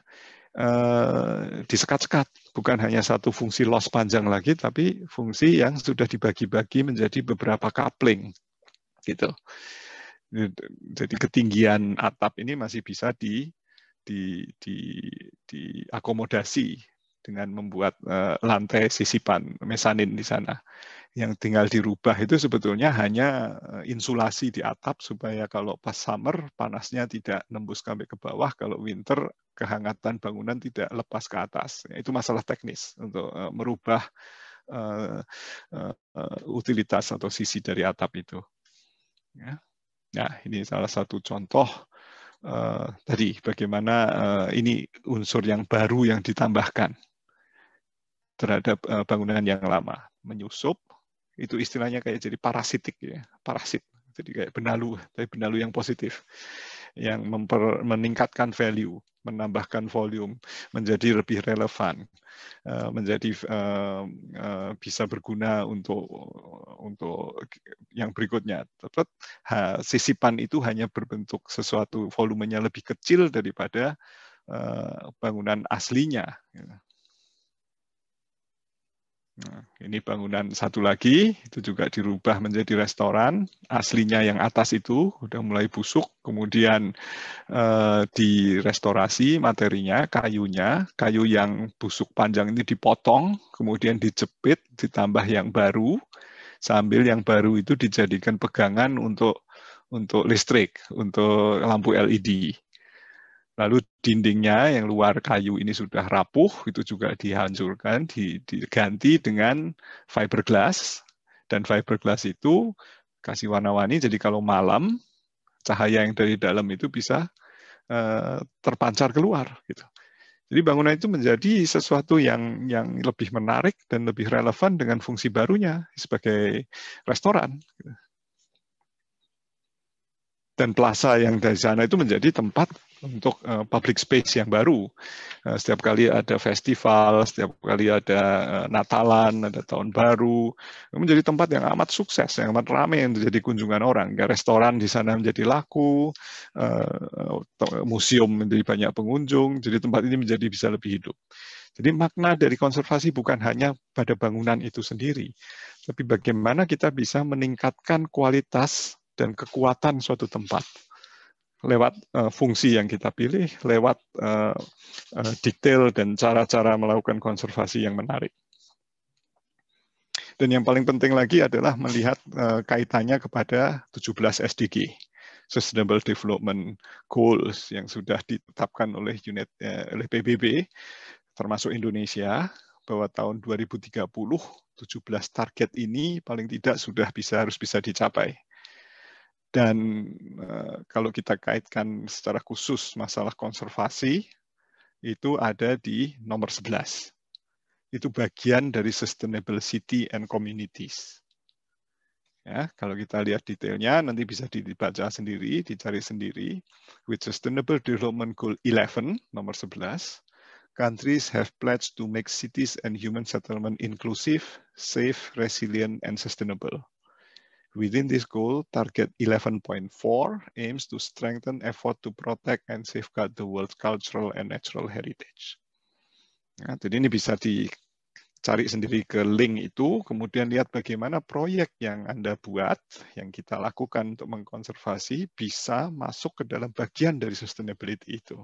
eh, disekat-sekat, bukan hanya satu fungsi los panjang lagi, tapi fungsi yang sudah dibagi-bagi menjadi beberapa coupling, gitu. Jadi ketinggian atap ini masih bisa di di di diakomodasi dengan membuat uh, lantai sisipan mesanin di sana. Yang tinggal dirubah itu sebetulnya hanya eh, insulasi di atap supaya kalau pas summer panasnya tidak nembus sampai ke bawah, kalau winter kehangatan bangunan tidak lepas ke atas. Ya, itu masalah teknis untuk uh, merubah uh, uh, utilitas atau sisi dari atap itu. Ya. Nah, ini salah satu contoh uh, tadi bagaimana uh, ini unsur yang baru yang ditambahkan terhadap uh, bangunan yang lama. Menyusup itu istilahnya kayak jadi parasitik ya, parasit. Jadi kayak benalu, tapi benalu yang positif yang memper, meningkatkan value, menambahkan volume, menjadi lebih relevan, eh, menjadi eh, bisa berguna untuk untuk yang berikutnya. Tetap sisipan itu hanya berbentuk sesuatu volumenya lebih kecil daripada bangunan aslinya. Ya. Nah, ini bangunan satu lagi, itu juga dirubah menjadi restoran. Aslinya yang atas itu udah mulai busuk, kemudian eh, direstorasi materinya, kayunya. Kayu yang busuk panjang ini dipotong, kemudian dijepit, ditambah yang baru. Sambil yang baru itu dijadikan pegangan untuk untuk listrik, untuk lampu LED. Lalu dindingnya yang luar kayu ini sudah rapuh, itu juga dihancurkan, diganti dengan fiberglass. Dan fiberglass itu kasih warna-warni, jadi kalau malam cahaya yang dari dalam itu bisa eh, terpancar keluar. Gitu. Jadi bangunan itu menjadi sesuatu yang yang lebih menarik dan lebih relevan dengan fungsi barunya sebagai restoran. Gitu. Dan plaza yang dari sana itu menjadi tempat untuk uh, public space yang baru. Uh, setiap kali ada festival, setiap kali ada uh, Natalan, ada Tahun Baru, menjadi tempat yang amat sukses, yang amat ramai yang menjadi kunjungan orang. Restoran di sana menjadi laku, uh, museum menjadi banyak pengunjung, jadi tempat ini menjadi bisa lebih hidup. Jadi makna dari konservasi bukan hanya pada bangunan itu sendiri, tapi bagaimana kita bisa meningkatkan kualitas dan kekuatan suatu tempat lewat uh, fungsi yang kita pilih, lewat uh, uh, detail dan cara-cara melakukan konservasi yang menarik. Dan yang paling penting lagi adalah melihat uh, kaitannya kepada 17 SDG, Sustainable Development Goals yang sudah ditetapkan oleh unit uh, oleh PBB, termasuk Indonesia, bahwa tahun 2030 17 target ini paling tidak sudah bisa harus bisa dicapai. Dan eh, kalau kita kaitkan secara khusus masalah konservasi, itu ada di nomor 11. Itu bagian dari Sustainable City and Communities. Ya, kalau kita lihat detailnya, nanti bisa dibaca sendiri, dicari sendiri. With Sustainable Development Goal 11, nomor 11, countries have pledged to make cities and human settlement inclusive, safe, resilient, and sustainable. Within this goal, target 11.4 aims to strengthen effort to protect and safeguard the world's cultural and natural heritage. Nah, jadi ini bisa dicari sendiri ke link itu, kemudian lihat bagaimana proyek yang Anda buat, yang kita lakukan untuk mengkonservasi, bisa masuk ke dalam bagian dari sustainability itu.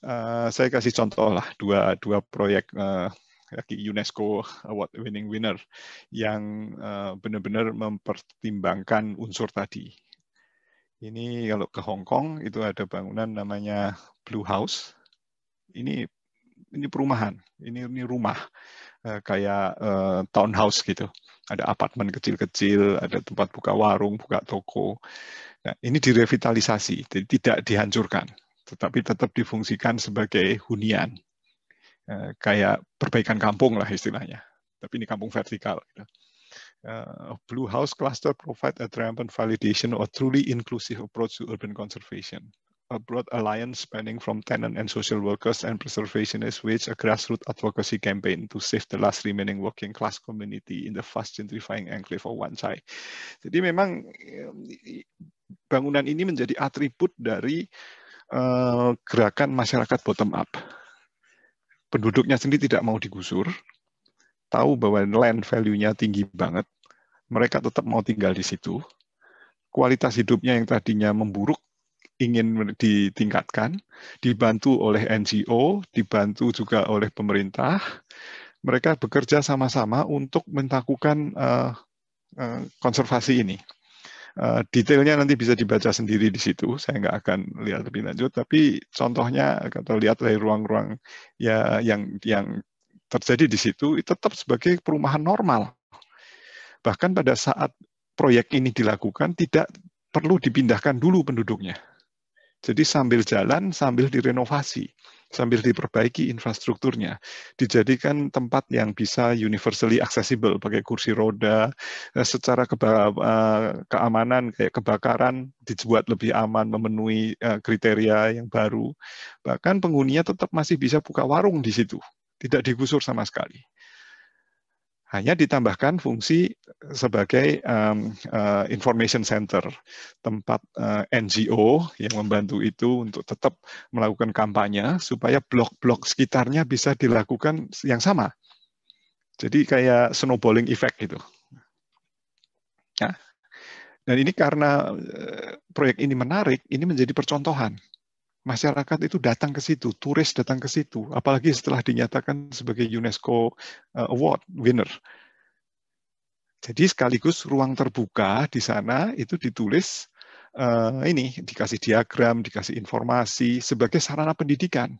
Uh, saya kasih contoh lah dua, dua proyek uh, lagi UNESCO award winning winner yang eh, benar-benar mempertimbangkan unsur tadi. Ini kalau ke Hong Kong itu ada bangunan namanya Blue House. Ini ini perumahan, ini ini rumah eh, kayak uh, townhouse gitu. Ada apartemen kecil-kecil, ada tempat buka warung, buka toko. Nah, ini direvitalisasi, jadi tidak dihancurkan, tetapi tetap difungsikan sebagai hunian Eh, kayak perbaikan kampung lah istilahnya. Tapi ini kampung vertikal. Uh, Blue House Cluster provide a triumphant validation of truly inclusive approach to urban conservation. A broad alliance spanning from tenant and social workers and preservationists waged a grassroots advocacy campaign to save the last remaining working class community in the fast gentrifying enclave of Wanchai. Jadi memang eh, bangunan ini menjadi atribut dari uh, gerakan masyarakat bottom up penduduknya sendiri tidak mau digusur, tahu bahwa land value-nya tinggi banget, mereka tetap mau tinggal di situ. Kualitas hidupnya yang tadinya memburuk ingin ditingkatkan, dibantu oleh NGO, dibantu juga oleh pemerintah. Mereka bekerja sama-sama untuk mentakukan eh, eh, konservasi ini. Eh, detailnya nanti bisa dibaca sendiri di situ. Saya nggak akan lihat lebih lanjut, tapi contohnya kalau lihat dari ruang-ruang ya yang yang terjadi di situ itu tetap sebagai perumahan normal. Bahkan pada saat proyek ini dilakukan tidak perlu dipindahkan dulu penduduknya. Jadi sambil jalan, sambil direnovasi sambil diperbaiki infrastrukturnya, dijadikan tempat yang bisa universally accessible, pakai kursi roda, eh, secara keba eh, keamanan kayak kebakaran dibuat lebih aman, memenuhi eh, kriteria yang baru, bahkan penghuninya tetap masih bisa buka warung di situ, tidak digusur sama sekali hanya ditambahkan fungsi eh, sebagai um, uh, information center, tempat uh, eh, NGO yang membantu itu untuk tetap melakukan kampanye supaya blok-blok sekitarnya bisa dilakukan yang sama. Jadi kayak snowballing effect gitu. Ya. Dan ini karena proyek ini menarik, ini menjadi percontohan masyarakat itu datang ke situ, turis datang ke situ, apalagi setelah dinyatakan sebagai UNESCO eh, Award winner. Jadi sekaligus ruang terbuka di sana itu ditulis uh, ini dikasih diagram, dikasih informasi sebagai sarana pendidikan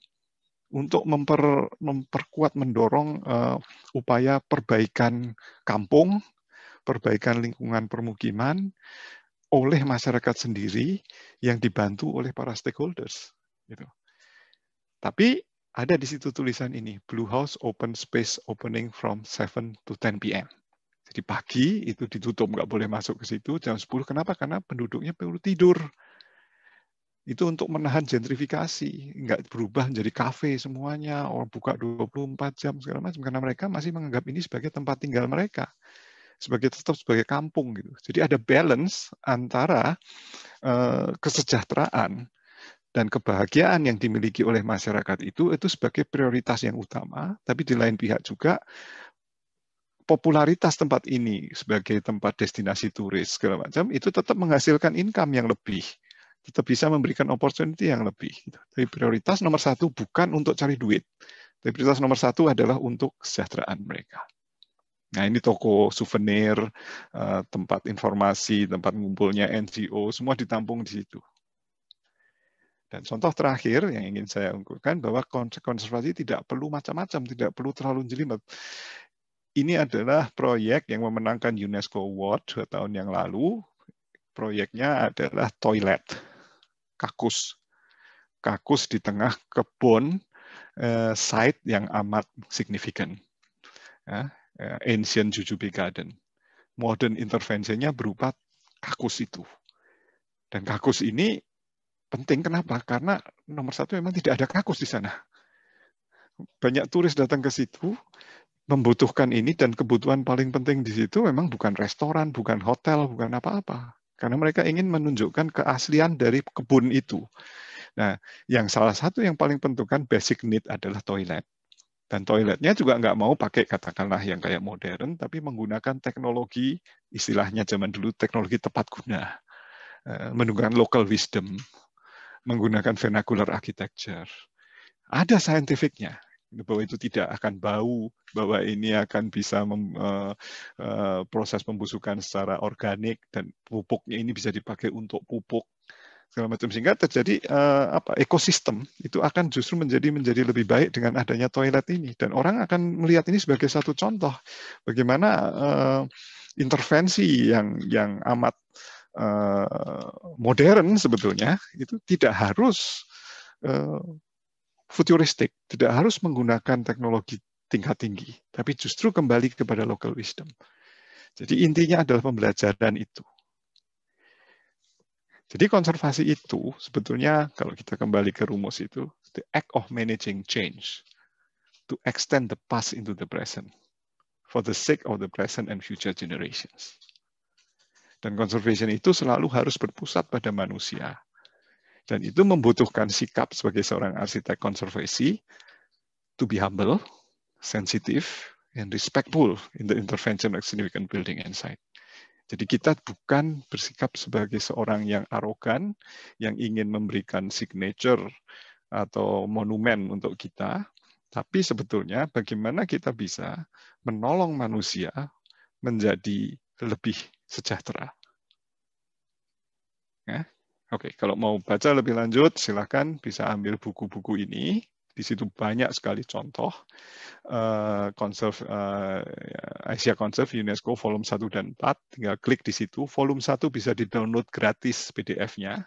untuk memper, memperkuat mendorong uh, upaya perbaikan kampung, perbaikan lingkungan permukiman oleh masyarakat sendiri yang dibantu oleh para stakeholders. Gitu. Tapi ada di situ tulisan ini, Blue House Open Space Opening from 7 to 10 p.m. Jadi pagi itu ditutup, nggak boleh masuk ke situ jam 10. Kenapa? Karena penduduknya perlu tidur. Itu untuk menahan gentrifikasi, nggak berubah menjadi kafe semuanya, orang oh, buka 24 jam segala macam. Karena mereka masih menganggap ini sebagai tempat tinggal mereka sebagai tetap sebagai kampung gitu. Jadi ada balance antara eh, kesejahteraan dan kebahagiaan yang dimiliki oleh masyarakat itu itu sebagai prioritas yang utama, tapi di lain pihak juga popularitas tempat ini sebagai tempat destinasi turis segala macam itu tetap menghasilkan income yang lebih tetap bisa memberikan opportunity yang lebih. Gitu. Tapi prioritas nomor satu bukan untuk cari duit. Tapi prioritas nomor satu adalah untuk kesejahteraan mereka. Nah ini toko souvenir, eh, tempat informasi, tempat ngumpulnya NGO, semua ditampung di situ. Dan contoh terakhir yang ingin saya unggulkan bahwa konservasi tidak perlu macam-macam, tidak perlu terlalu jelimet. Ini adalah proyek yang memenangkan UNESCO Award dua tahun yang lalu. Proyeknya adalah toilet, kakus. Kakus di tengah kebun eh, site yang amat signifikan. Ya, Eh, ancient jujube garden. Modern intervensinya berupa kakus itu. Dan kakus ini penting kenapa? Karena nomor satu memang tidak ada kakus di sana. Banyak turis datang ke situ, membutuhkan ini dan kebutuhan paling penting di situ memang bukan restoran, bukan hotel, bukan apa-apa. Karena mereka ingin menunjukkan keaslian dari kebun itu. Nah, yang salah satu yang paling penting kan basic need adalah toilet. Dan toiletnya juga nggak mau pakai katakanlah yang kayak modern, tapi menggunakan teknologi, istilahnya zaman dulu teknologi tepat guna, eh, menggunakan local wisdom, menggunakan vernacular architecture. Ada saintifiknya, bahwa itu tidak akan bau, bahwa ini akan bisa mem, uh, uh, proses pembusukan secara organik dan pupuknya ini bisa dipakai untuk pupuk segala macam sehingga terjadi uh, apa ekosistem itu akan justru menjadi menjadi lebih baik dengan adanya toilet ini dan orang akan melihat ini sebagai satu contoh bagaimana uh, intervensi yang yang amat uh, modern sebetulnya itu tidak harus uh, futuristik, tidak harus menggunakan teknologi tingkat tinggi, tapi justru kembali kepada local wisdom. Jadi intinya adalah pembelajaran itu. Jadi konservasi itu sebetulnya kalau kita kembali ke rumus itu, the act of managing change to extend the past into the present for the sake of the present and future generations. Dan conservation itu selalu harus berpusat pada manusia. Dan itu membutuhkan sikap sebagai seorang arsitek konservasi to be humble, sensitive, and respectful in the intervention of significant building and site. Jadi kita bukan bersikap sebagai seorang yang arogan, yang ingin memberikan signature atau monumen untuk kita, tapi sebetulnya bagaimana kita bisa menolong manusia menjadi lebih sejahtera. Ya. Oke, kalau mau baca lebih lanjut, silakan bisa ambil buku-buku ini di situ banyak sekali contoh uh, eh, conserve uh, Asia Conserve UNESCO volume 1 dan 4 tinggal klik di situ volume 1 bisa di-download gratis PDF-nya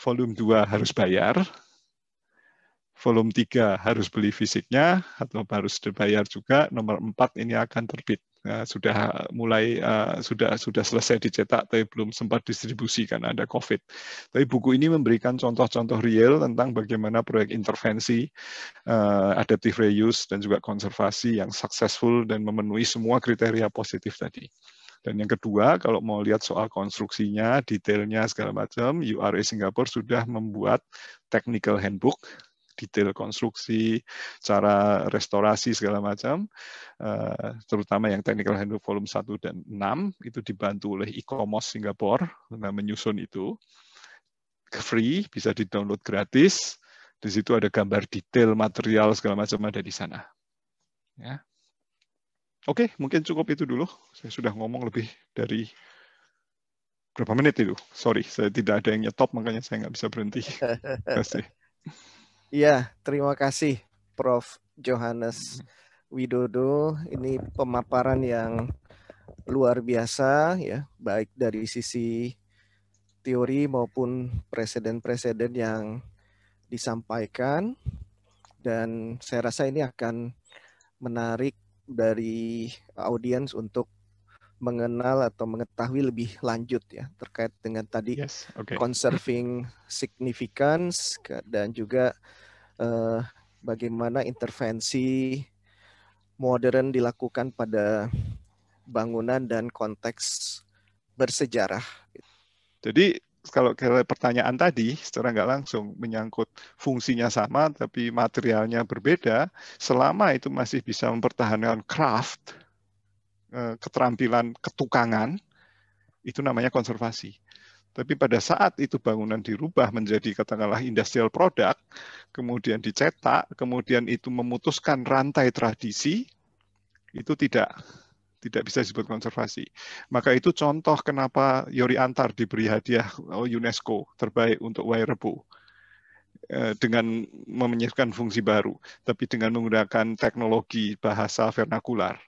volume 2 harus bayar volume 3 harus beli fisiknya atau harus dibayar juga nomor 4 ini akan terbit Eh, sudah mulai eh, sudah sudah selesai dicetak tapi belum sempat distribusi karena ada COVID. Tapi buku ini memberikan contoh-contoh real tentang bagaimana proyek intervensi, eh, adaptive reuse dan juga konservasi yang successful dan memenuhi semua kriteria positif tadi. Dan yang kedua, kalau mau lihat soal konstruksinya, detailnya segala macam, URA Singapura sudah membuat technical handbook detail konstruksi, cara restorasi segala macam, eh, terutama yang technical handbook volume 1 dan 6 itu dibantu oleh e-commerce Singapore dengan menyusun itu free bisa di download gratis di situ ada gambar detail material segala macam ada di sana ya oke mungkin cukup itu dulu saya sudah ngomong lebih dari berapa menit itu sorry saya tidak ada yang nyetop makanya saya nggak bisa berhenti <laughs> terima kasih Iya, terima kasih Prof. Johannes Widodo. Ini pemaparan yang luar biasa ya, baik dari sisi teori maupun presiden-presiden yang disampaikan dan saya rasa ini akan menarik dari audiens untuk mengenal atau mengetahui lebih lanjut ya terkait dengan tadi yes, okay. conserving significance dan juga uh, bagaimana intervensi modern dilakukan pada bangunan dan konteks bersejarah. Jadi kalau kira pertanyaan tadi secara nggak langsung menyangkut fungsinya sama tapi materialnya berbeda, selama itu masih bisa mempertahankan craft Eh, keterampilan ketukangan, itu namanya konservasi. Tapi pada saat itu bangunan dirubah menjadi katakanlah industrial product, kemudian dicetak, kemudian itu memutuskan rantai tradisi, itu tidak tidak bisa disebut konservasi. Maka itu contoh kenapa Yori Antar diberi hadiah oh, UNESCO terbaik untuk Wai eh, dengan memenyiapkan fungsi baru, tapi dengan menggunakan teknologi bahasa vernakular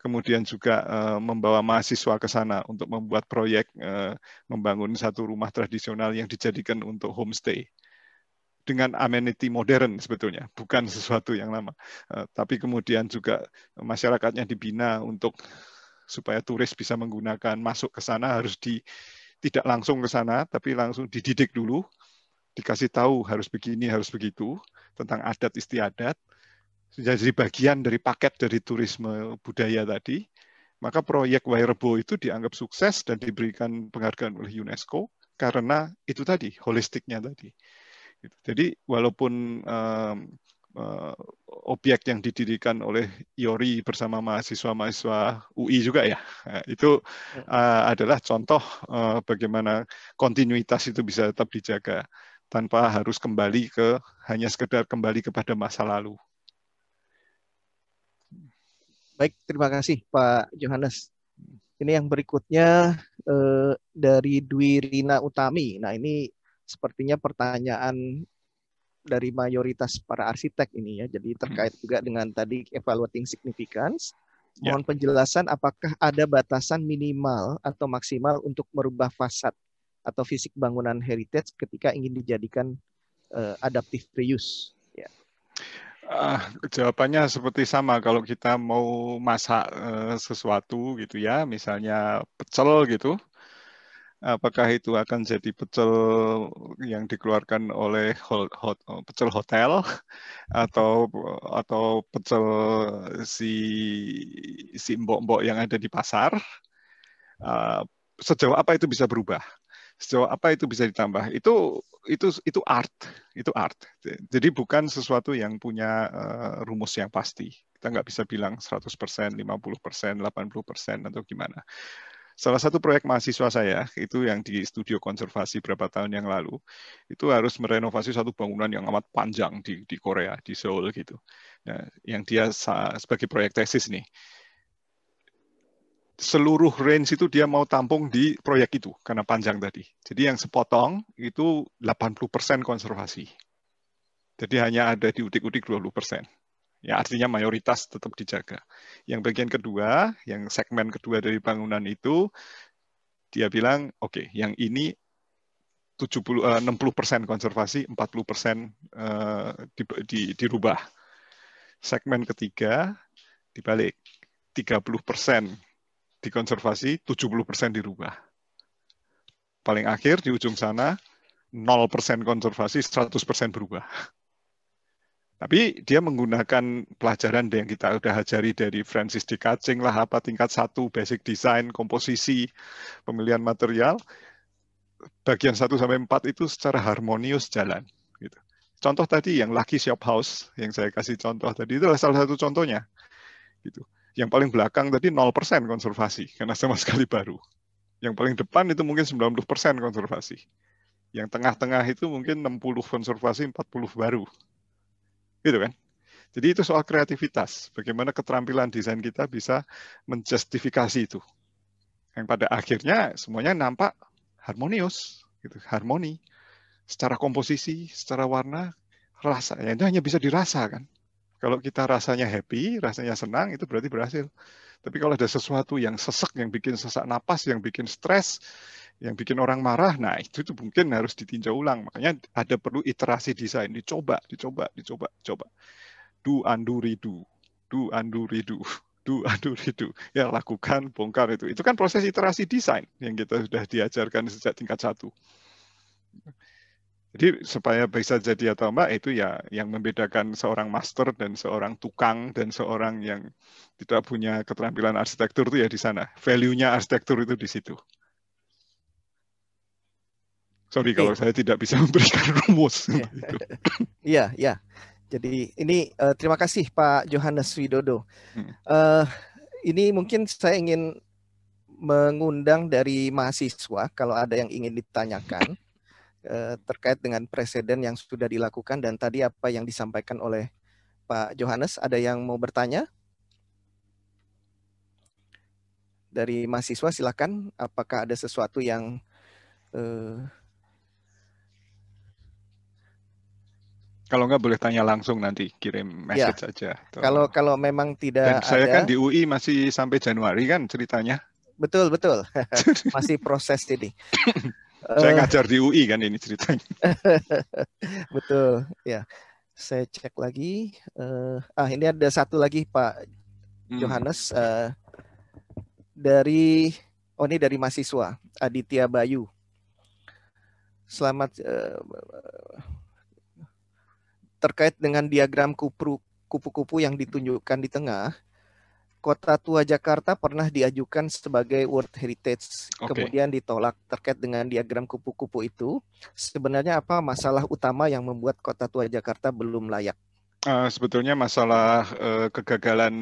kemudian juga uh, membawa mahasiswa ke sana untuk membuat proyek uh, membangun satu rumah tradisional yang dijadikan untuk homestay dengan amenity modern sebetulnya bukan sesuatu yang lama uh, tapi kemudian juga masyarakatnya dibina untuk supaya turis bisa menggunakan masuk ke sana harus di tidak langsung ke sana tapi langsung dididik dulu dikasih tahu harus begini harus begitu tentang adat istiadat jadi bagian dari paket dari turisme budaya tadi, maka proyek Wairebo itu dianggap sukses dan diberikan penghargaan oleh UNESCO karena itu tadi, holistiknya tadi. Gitu. Jadi walaupun um, um, eh, objek yang didirikan oleh Iori bersama mahasiswa-mahasiswa UI juga ya, eh, itu uh, adalah contoh uh, bagaimana kontinuitas itu bisa tetap dijaga tanpa harus kembali ke hanya sekedar kembali kepada masa lalu Baik, terima kasih Pak Johannes. Ini yang berikutnya eh, dari Dwi Rina Utami. Nah ini sepertinya pertanyaan dari mayoritas para arsitek ini ya. Jadi terkait juga dengan tadi evaluating significance. Ya. Mohon ya. penjelasan apakah ada batasan minimal atau maksimal untuk merubah fasad atau fisik bangunan heritage ketika ingin dijadikan eh, adaptive reuse. Uh, jawabannya seperti sama kalau kita mau masak uh, sesuatu gitu ya, misalnya pecel gitu. Apakah itu akan jadi pecel yang dikeluarkan oleh hot, hot, pecel hotel <laughs> atau atau pecel si si mbok-mbok yang ada di pasar? Uh, sejauh apa itu bisa berubah? Sejauh apa itu bisa ditambah? Itu itu itu art, itu art. Jadi bukan sesuatu yang punya uh, rumus yang pasti. Kita nggak bisa bilang 100%, 50%, 80% atau gimana. Salah satu proyek mahasiswa saya itu yang di studio konservasi berapa tahun yang lalu itu harus merenovasi satu bangunan yang amat panjang di di Korea di Seoul gitu. Nah, yang dia sebagai proyek tesis nih seluruh range itu dia mau tampung di proyek itu karena panjang tadi. Jadi yang sepotong itu 80% konservasi. Jadi hanya ada di utik-utik 20%. Ya artinya mayoritas tetap dijaga. Yang bagian kedua, yang segmen kedua dari bangunan itu dia bilang, oke, okay, yang ini 70 60% eh, konservasi, 40% uh, eh, di, di, dirubah. Segmen ketiga dibalik 30% dikonservasi 70% dirubah. Paling akhir di ujung sana 0% konservasi 100% berubah. Tapi dia menggunakan pelajaran yang kita sudah ajari dari Francis de Kacing lah, apa tingkat satu, basic design, komposisi, pemilihan material, bagian 1 sampai 4 itu secara harmonius jalan. Gitu. Contoh tadi yang Lucky Shop House yang saya kasih contoh tadi adalah salah satu contohnya. Gitu. Yang paling belakang tadi 0% konservasi karena sama sekali baru. Yang paling depan itu mungkin 90% konservasi. Yang tengah-tengah itu mungkin 60 konservasi, 40 baru. Gitu kan? Jadi itu soal kreativitas, bagaimana keterampilan desain kita bisa menjustifikasi itu. Yang pada akhirnya semuanya nampak harmonius, gitu, harmoni secara komposisi, secara warna, rasa. Ya, itu hanya bisa dirasa kan. Kalau kita rasanya happy, rasanya senang, itu berarti berhasil. Tapi kalau ada sesuatu yang sesek, yang bikin sesak napas, yang bikin stres, yang bikin orang marah, nah itu tuh mungkin harus ditinjau ulang. Makanya ada perlu iterasi desain, dicoba, dicoba, dicoba, coba. Do, undo, redo. Do, undo, redo. <laughs> Do, undo, redo. Ya, lakukan, bongkar itu. Itu kan proses iterasi desain yang kita sudah diajarkan sejak tingkat satu. Jadi supaya bisa jadi atau enggak itu ya yang membedakan seorang master dan seorang tukang dan seorang yang tidak punya keterampilan arsitektur itu ya di sana. Value-nya arsitektur itu di situ. Sorry kalau saya tidak bisa <laughs> memberikan rumus. Iya. <laughs> iya, iya. Jadi ini uh, terima kasih Pak Johannes Widodo. Uh, ini mungkin saya ingin mengundang dari mahasiswa kalau ada yang ingin ditanyakan. Eh, terkait dengan presiden yang sudah dilakukan dan tadi apa yang disampaikan oleh Pak Johannes. Ada yang mau bertanya? Dari mahasiswa silakan. Apakah ada sesuatu yang eh, kalau nggak boleh tanya langsung nanti kirim ya. message ya. aja. Kalau kalau memang tidak Dan saya ada... kan di UI masih sampai Januari kan ceritanya. Betul betul. <laughs> masih proses ini. <coughs> Saya eh. ngajar di UI kan ini ceritanya. <laughs> Betul, ya. Saya cek lagi. Uh, ah ini ada satu lagi Pak hmm. Johannes uh, dari oh ini dari mahasiswa Aditya Bayu. Selamat uh, terkait dengan diagram kupu-kupu yang ditunjukkan di tengah kota tua Jakarta pernah diajukan sebagai World Heritage, okay. kemudian ditolak terkait dengan diagram kupu-kupu itu. Sebenarnya apa masalah utama yang membuat kota tua Jakarta belum layak? Uh, sebetulnya masalah uh, kegagalan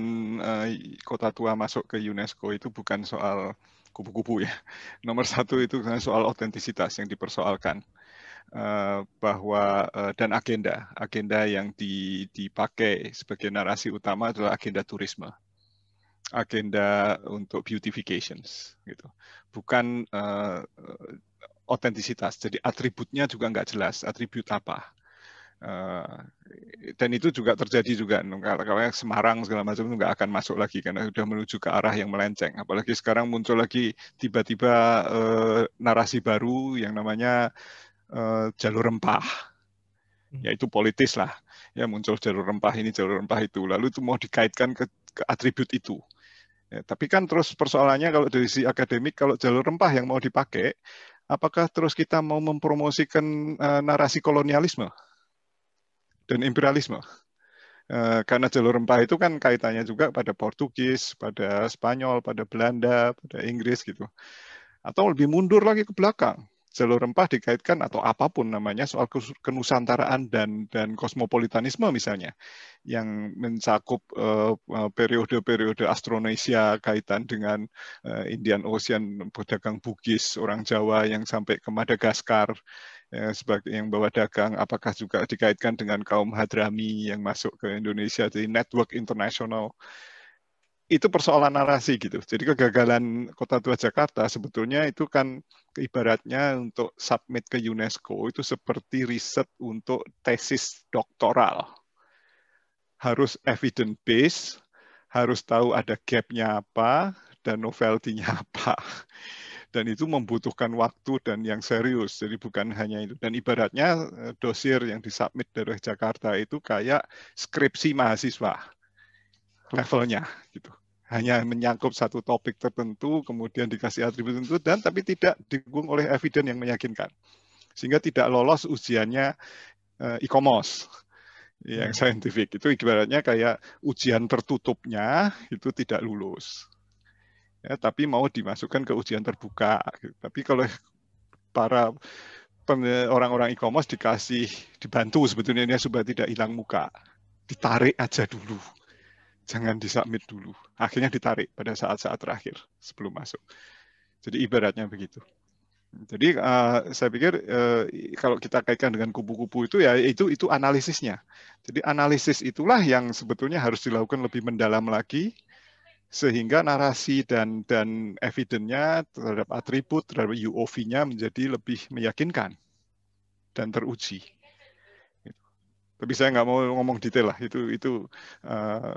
uh, kota tua masuk ke UNESCO itu bukan soal kupu-kupu ya. <laughs> Nomor satu itu soal otentisitas yang dipersoalkan bahwa dan agenda agenda yang dipakai sebagai narasi utama adalah agenda turisme agenda untuk beautifications gitu bukan uh, otentisitas jadi atributnya juga nggak jelas atribut apa uh, dan itu juga terjadi juga kalau Semarang segala macam itu nggak akan masuk lagi karena sudah menuju ke arah yang melenceng apalagi sekarang muncul lagi tiba-tiba uh, narasi baru yang namanya uh, jalur rempah hmm. yaitu politis lah ya muncul jalur rempah ini jalur rempah itu lalu itu mau dikaitkan ke, ke atribut itu Ya, tapi kan terus persoalannya kalau dari sisi akademik, kalau jalur rempah yang mau dipakai, apakah terus kita mau mempromosikan uh, narasi kolonialisme dan imperialisme? Uh, karena jalur rempah itu kan kaitannya juga pada Portugis, pada Spanyol, pada Belanda, pada Inggris gitu. Atau lebih mundur lagi ke belakang, jalur rempah dikaitkan atau apapun namanya soal kenusantaraan dan dan kosmopolitanisme misalnya yang mencakup eh, eh, periode-periode uh, Austronesia kaitan dengan uh, Indian Ocean pedagang Bugis orang Jawa yang sampai ke Madagaskar ya, sebagai yang bawa dagang apakah juga dikaitkan dengan kaum Hadrami yang masuk ke Indonesia di network internasional itu persoalan narasi gitu. Jadi kegagalan Kota Tua Jakarta sebetulnya itu kan ibaratnya untuk submit ke UNESCO itu seperti riset untuk tesis doktoral. Harus evidence base, harus tahu ada gapnya apa dan novelty-nya <laughs> apa. Dan itu membutuhkan waktu dan yang serius. Jadi bukan hanya itu. Dan ibaratnya eh, dosir yang disubmit dari Jakarta itu kayak skripsi mahasiswa levelnya gitu hanya menyangkut satu topik tertentu, kemudian dikasih atribut tertentu, dan tapi tidak didukung oleh eviden yang meyakinkan. Sehingga tidak lolos ujiannya eh, e-commerce yang hmm. saintifik. Itu ibaratnya kayak ujian tertutupnya itu tidak lulus. Ya, tapi mau dimasukkan ke ujian terbuka. Tapi kalau para orang-orang e-commerce dikasih dibantu sebetulnya ini supaya tidak hilang muka ditarik aja dulu jangan disubmit dulu. Akhirnya ditarik pada saat-saat terakhir sebelum masuk. Jadi ibaratnya begitu. Jadi uh, saya pikir uh, kalau kita kaitkan dengan kupu-kupu itu ya itu itu analisisnya. Jadi analisis itulah yang sebetulnya harus dilakukan lebih mendalam lagi sehingga narasi dan dan evidennya terhadap atribut terhadap UOV-nya menjadi lebih meyakinkan dan teruji tapi saya nggak mau ngomong detail lah itu itu uh,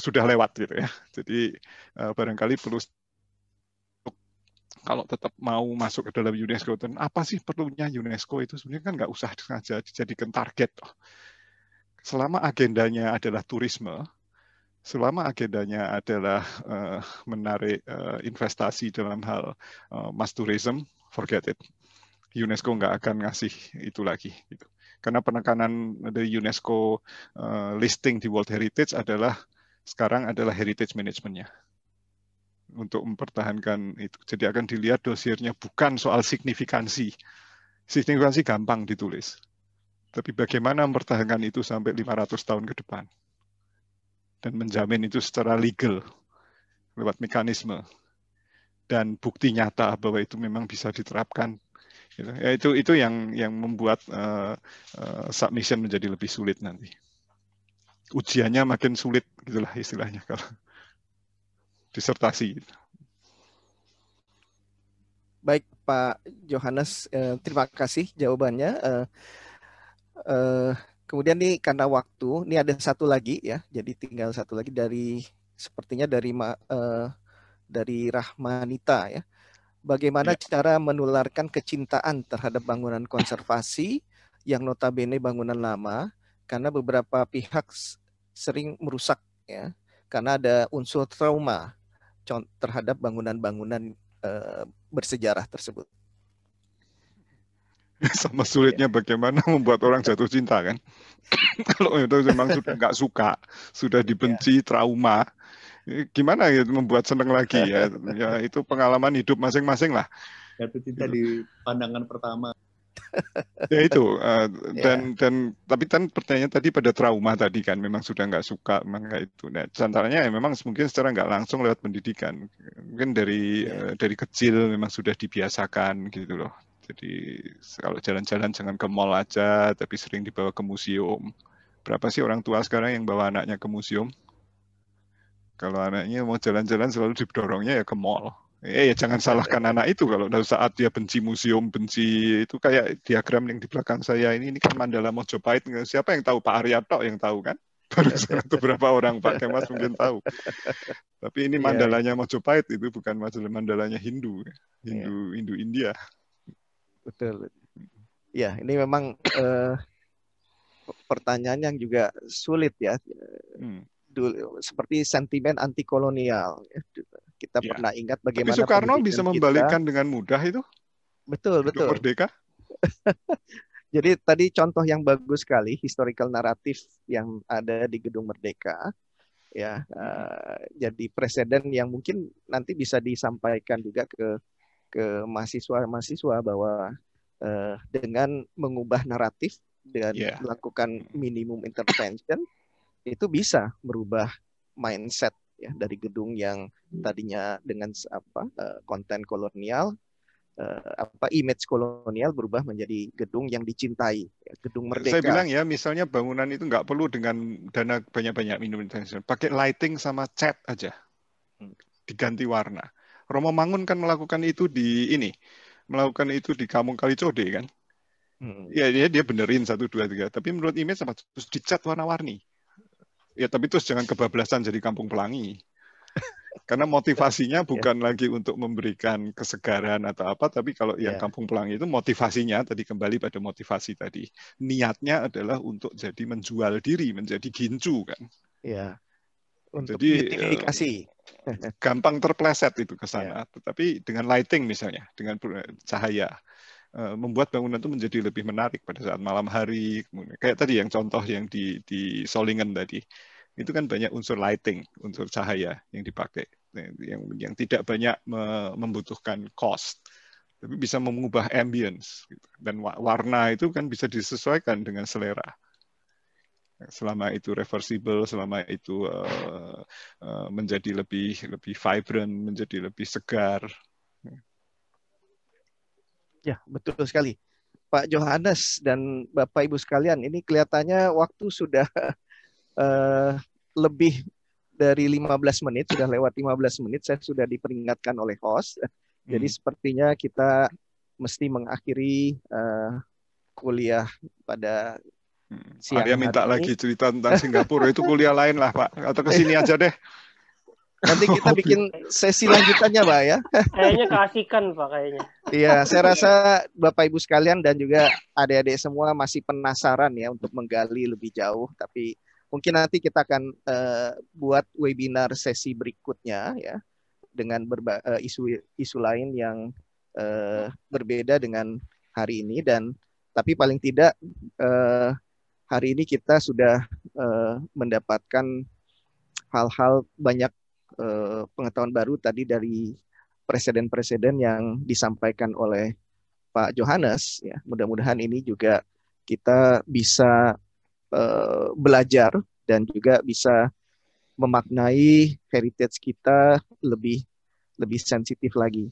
sudah lewat gitu ya <laughs> jadi uh, barangkali perlu kalau tetap mau masuk ke dalam UNESCO dan apa sih perlunya UNESCO itu sebenarnya kan nggak usah sengaja dijadikan target selama agendanya adalah turisme selama agendanya adalah uh, menarik uh, investasi dalam hal uh, mass tourism forget it UNESCO nggak akan ngasih itu lagi gitu karena penekanan dari UNESCO uh, listing di World Heritage adalah sekarang adalah heritage managementnya untuk mempertahankan itu. Jadi akan dilihat dosirnya bukan soal signifikansi. Signifikansi gampang ditulis. Tapi bagaimana mempertahankan itu sampai 500 tahun ke depan. Dan menjamin itu secara legal lewat mekanisme dan bukti nyata bahwa itu memang bisa diterapkan Gitu. Ya, itu itu yang yang membuat uh, uh, submission menjadi lebih sulit nanti. Ujiannya makin sulit gitulah istilahnya kalau <laughs> disertasi. Baik Pak Johannes, eh, terima kasih jawabannya. Eh, eh, kemudian nih karena waktu, ini ada satu lagi ya, jadi tinggal satu lagi dari sepertinya dari eh, dari Rahmanita ya bagaimana ya. cara menularkan kecintaan terhadap bangunan konservasi yang notabene bangunan lama karena beberapa pihak sering merusak ya karena ada unsur trauma terhadap bangunan-bangunan e, bersejarah tersebut. <laughs> Sama sulitnya bagaimana membuat orang jatuh cinta kan? <coughs> Kalau itu memang sudah nggak suka, sudah ya. dibenci, trauma, gimana gitu membuat seneng lagi ya. <laughs> ya itu pengalaman hidup masing-masing lah. Jatuh cinta di pandangan pertama. <laughs> ya itu uh, dan yeah. dan tapi kan pertanyaan tadi pada trauma tadi kan memang sudah nggak suka maka itu nah contohnya ya memang mungkin secara nggak langsung lewat pendidikan mungkin dari yeah. Ya. uh, dari kecil memang sudah dibiasakan gitu loh jadi kalau jalan-jalan jangan ke mall aja tapi sering dibawa ke museum berapa sih orang tua sekarang yang bawa anaknya ke museum kalau anaknya mau jalan-jalan selalu didorongnya ya ke mall. Eh ya jangan salahkan anak itu kalau saat dia benci museum, benci itu kayak diagram yang di belakang saya ini ini kan Mandala Mojopahit. Siapa yang tahu Pak Aryato yang tahu kan? <laughs> Baru berapa orang Pak Kemas mungkin tahu. Tapi ini iya. mandalanya Mojopahit itu bukan mandalanya Hindu, Hindu iya. Hindu India. Betul. Ya, ini memang uh, pertanyaan yang juga sulit ya. Hmm dulu seperti sentimen anti kolonial. Ya, gitu. Kita ya. pernah ingat bagaimana Tapi Soekarno bisa membalikkan kita. dengan mudah itu? Betul, Hidup betul. Merdeka. <laughs> Jadi tadi contoh yang bagus sekali historical naratif yang ada di Gedung Merdeka ya uh, jadi presiden yang mungkin nanti bisa disampaikan juga ke ke mahasiswa-mahasiswa bahwa uh, dengan mengubah naratif dengan yeah. melakukan minimum intervention itu bisa merubah mindset ya dari gedung yang tadinya dengan apa eh, konten kolonial eh, apa image kolonial berubah menjadi gedung yang dicintai ya, gedung merdeka. Saya bilang ya misalnya bangunan itu nggak perlu dengan dana banyak-banyak minum pakai lighting sama cat aja hmm. diganti warna. Romo Mangun kan melakukan itu di ini melakukan itu di Kamung Kalicode kan. Hmm. Ya dia ya, dia benerin satu dua tiga tapi menurut image sama terus dicat warna-warni ya tapi terus jangan kebablasan jadi kampung pelangi <laughs> karena motivasinya ya. bukan yeah. lagi untuk memberikan kesegaran atau apa, tapi kalau yang yeah. kampung pelangi itu motivasinya tadi kembali pada motivasi tadi. Niatnya adalah untuk jadi menjual diri, menjadi gincu kan. Iya. Yeah. Untuk jadi dikasih. Gampang terpleset itu ke ya. sana, yeah. tetapi dengan lighting misalnya, dengan cahaya Eh, membuat bangunan itu menjadi lebih menarik pada saat malam hari. Kayak tadi yang contoh yang di, di Solingen tadi, itu kan banyak unsur lighting, unsur cahaya yang dipakai, yang, yang tidak banyak membutuhkan cost, tapi bisa mengubah ambience. Gitu. Dan warna itu kan bisa disesuaikan dengan selera. Selama itu reversible, selama itu uh, uh, menjadi lebih lebih vibrant, menjadi lebih segar, Ya, betul sekali. Pak Johannes dan Bapak Ibu sekalian, ini kelihatannya waktu sudah uh, <laughs> lebih dari 15 menit, sudah lewat 15 menit, saya sudah diperingatkan oleh host. Hmm. Jadi sepertinya kita mesti mengakhiri uh, kuliah pada hmm. siang Arya minta hari lagi cerita tentang Singapura, itu kuliah lain lah Pak, atau kesini <laughs> aja deh. Nanti kita <laughs> bikin sesi lanjutannya, Pak ya. Kayaknya keasikan, Pak kayaknya. Iya, saya rasa Bapak Ibu sekalian dan juga adik-adik semua masih penasaran ya untuk menggali lebih jauh, tapi mungkin nanti kita akan uh, buat webinar sesi berikutnya ya dengan eh, isu isu lain yang uh, berbeda dengan hari ini dan tapi paling tidak uh, hari ini kita sudah uh, mendapatkan hal-hal banyak eh, pengetahuan baru tadi dari presiden-presiden yang disampaikan oleh Pak Johannes. Ya, mudah-mudahan ini juga kita bisa eh, belajar dan juga bisa memaknai heritage kita lebih lebih sensitif lagi.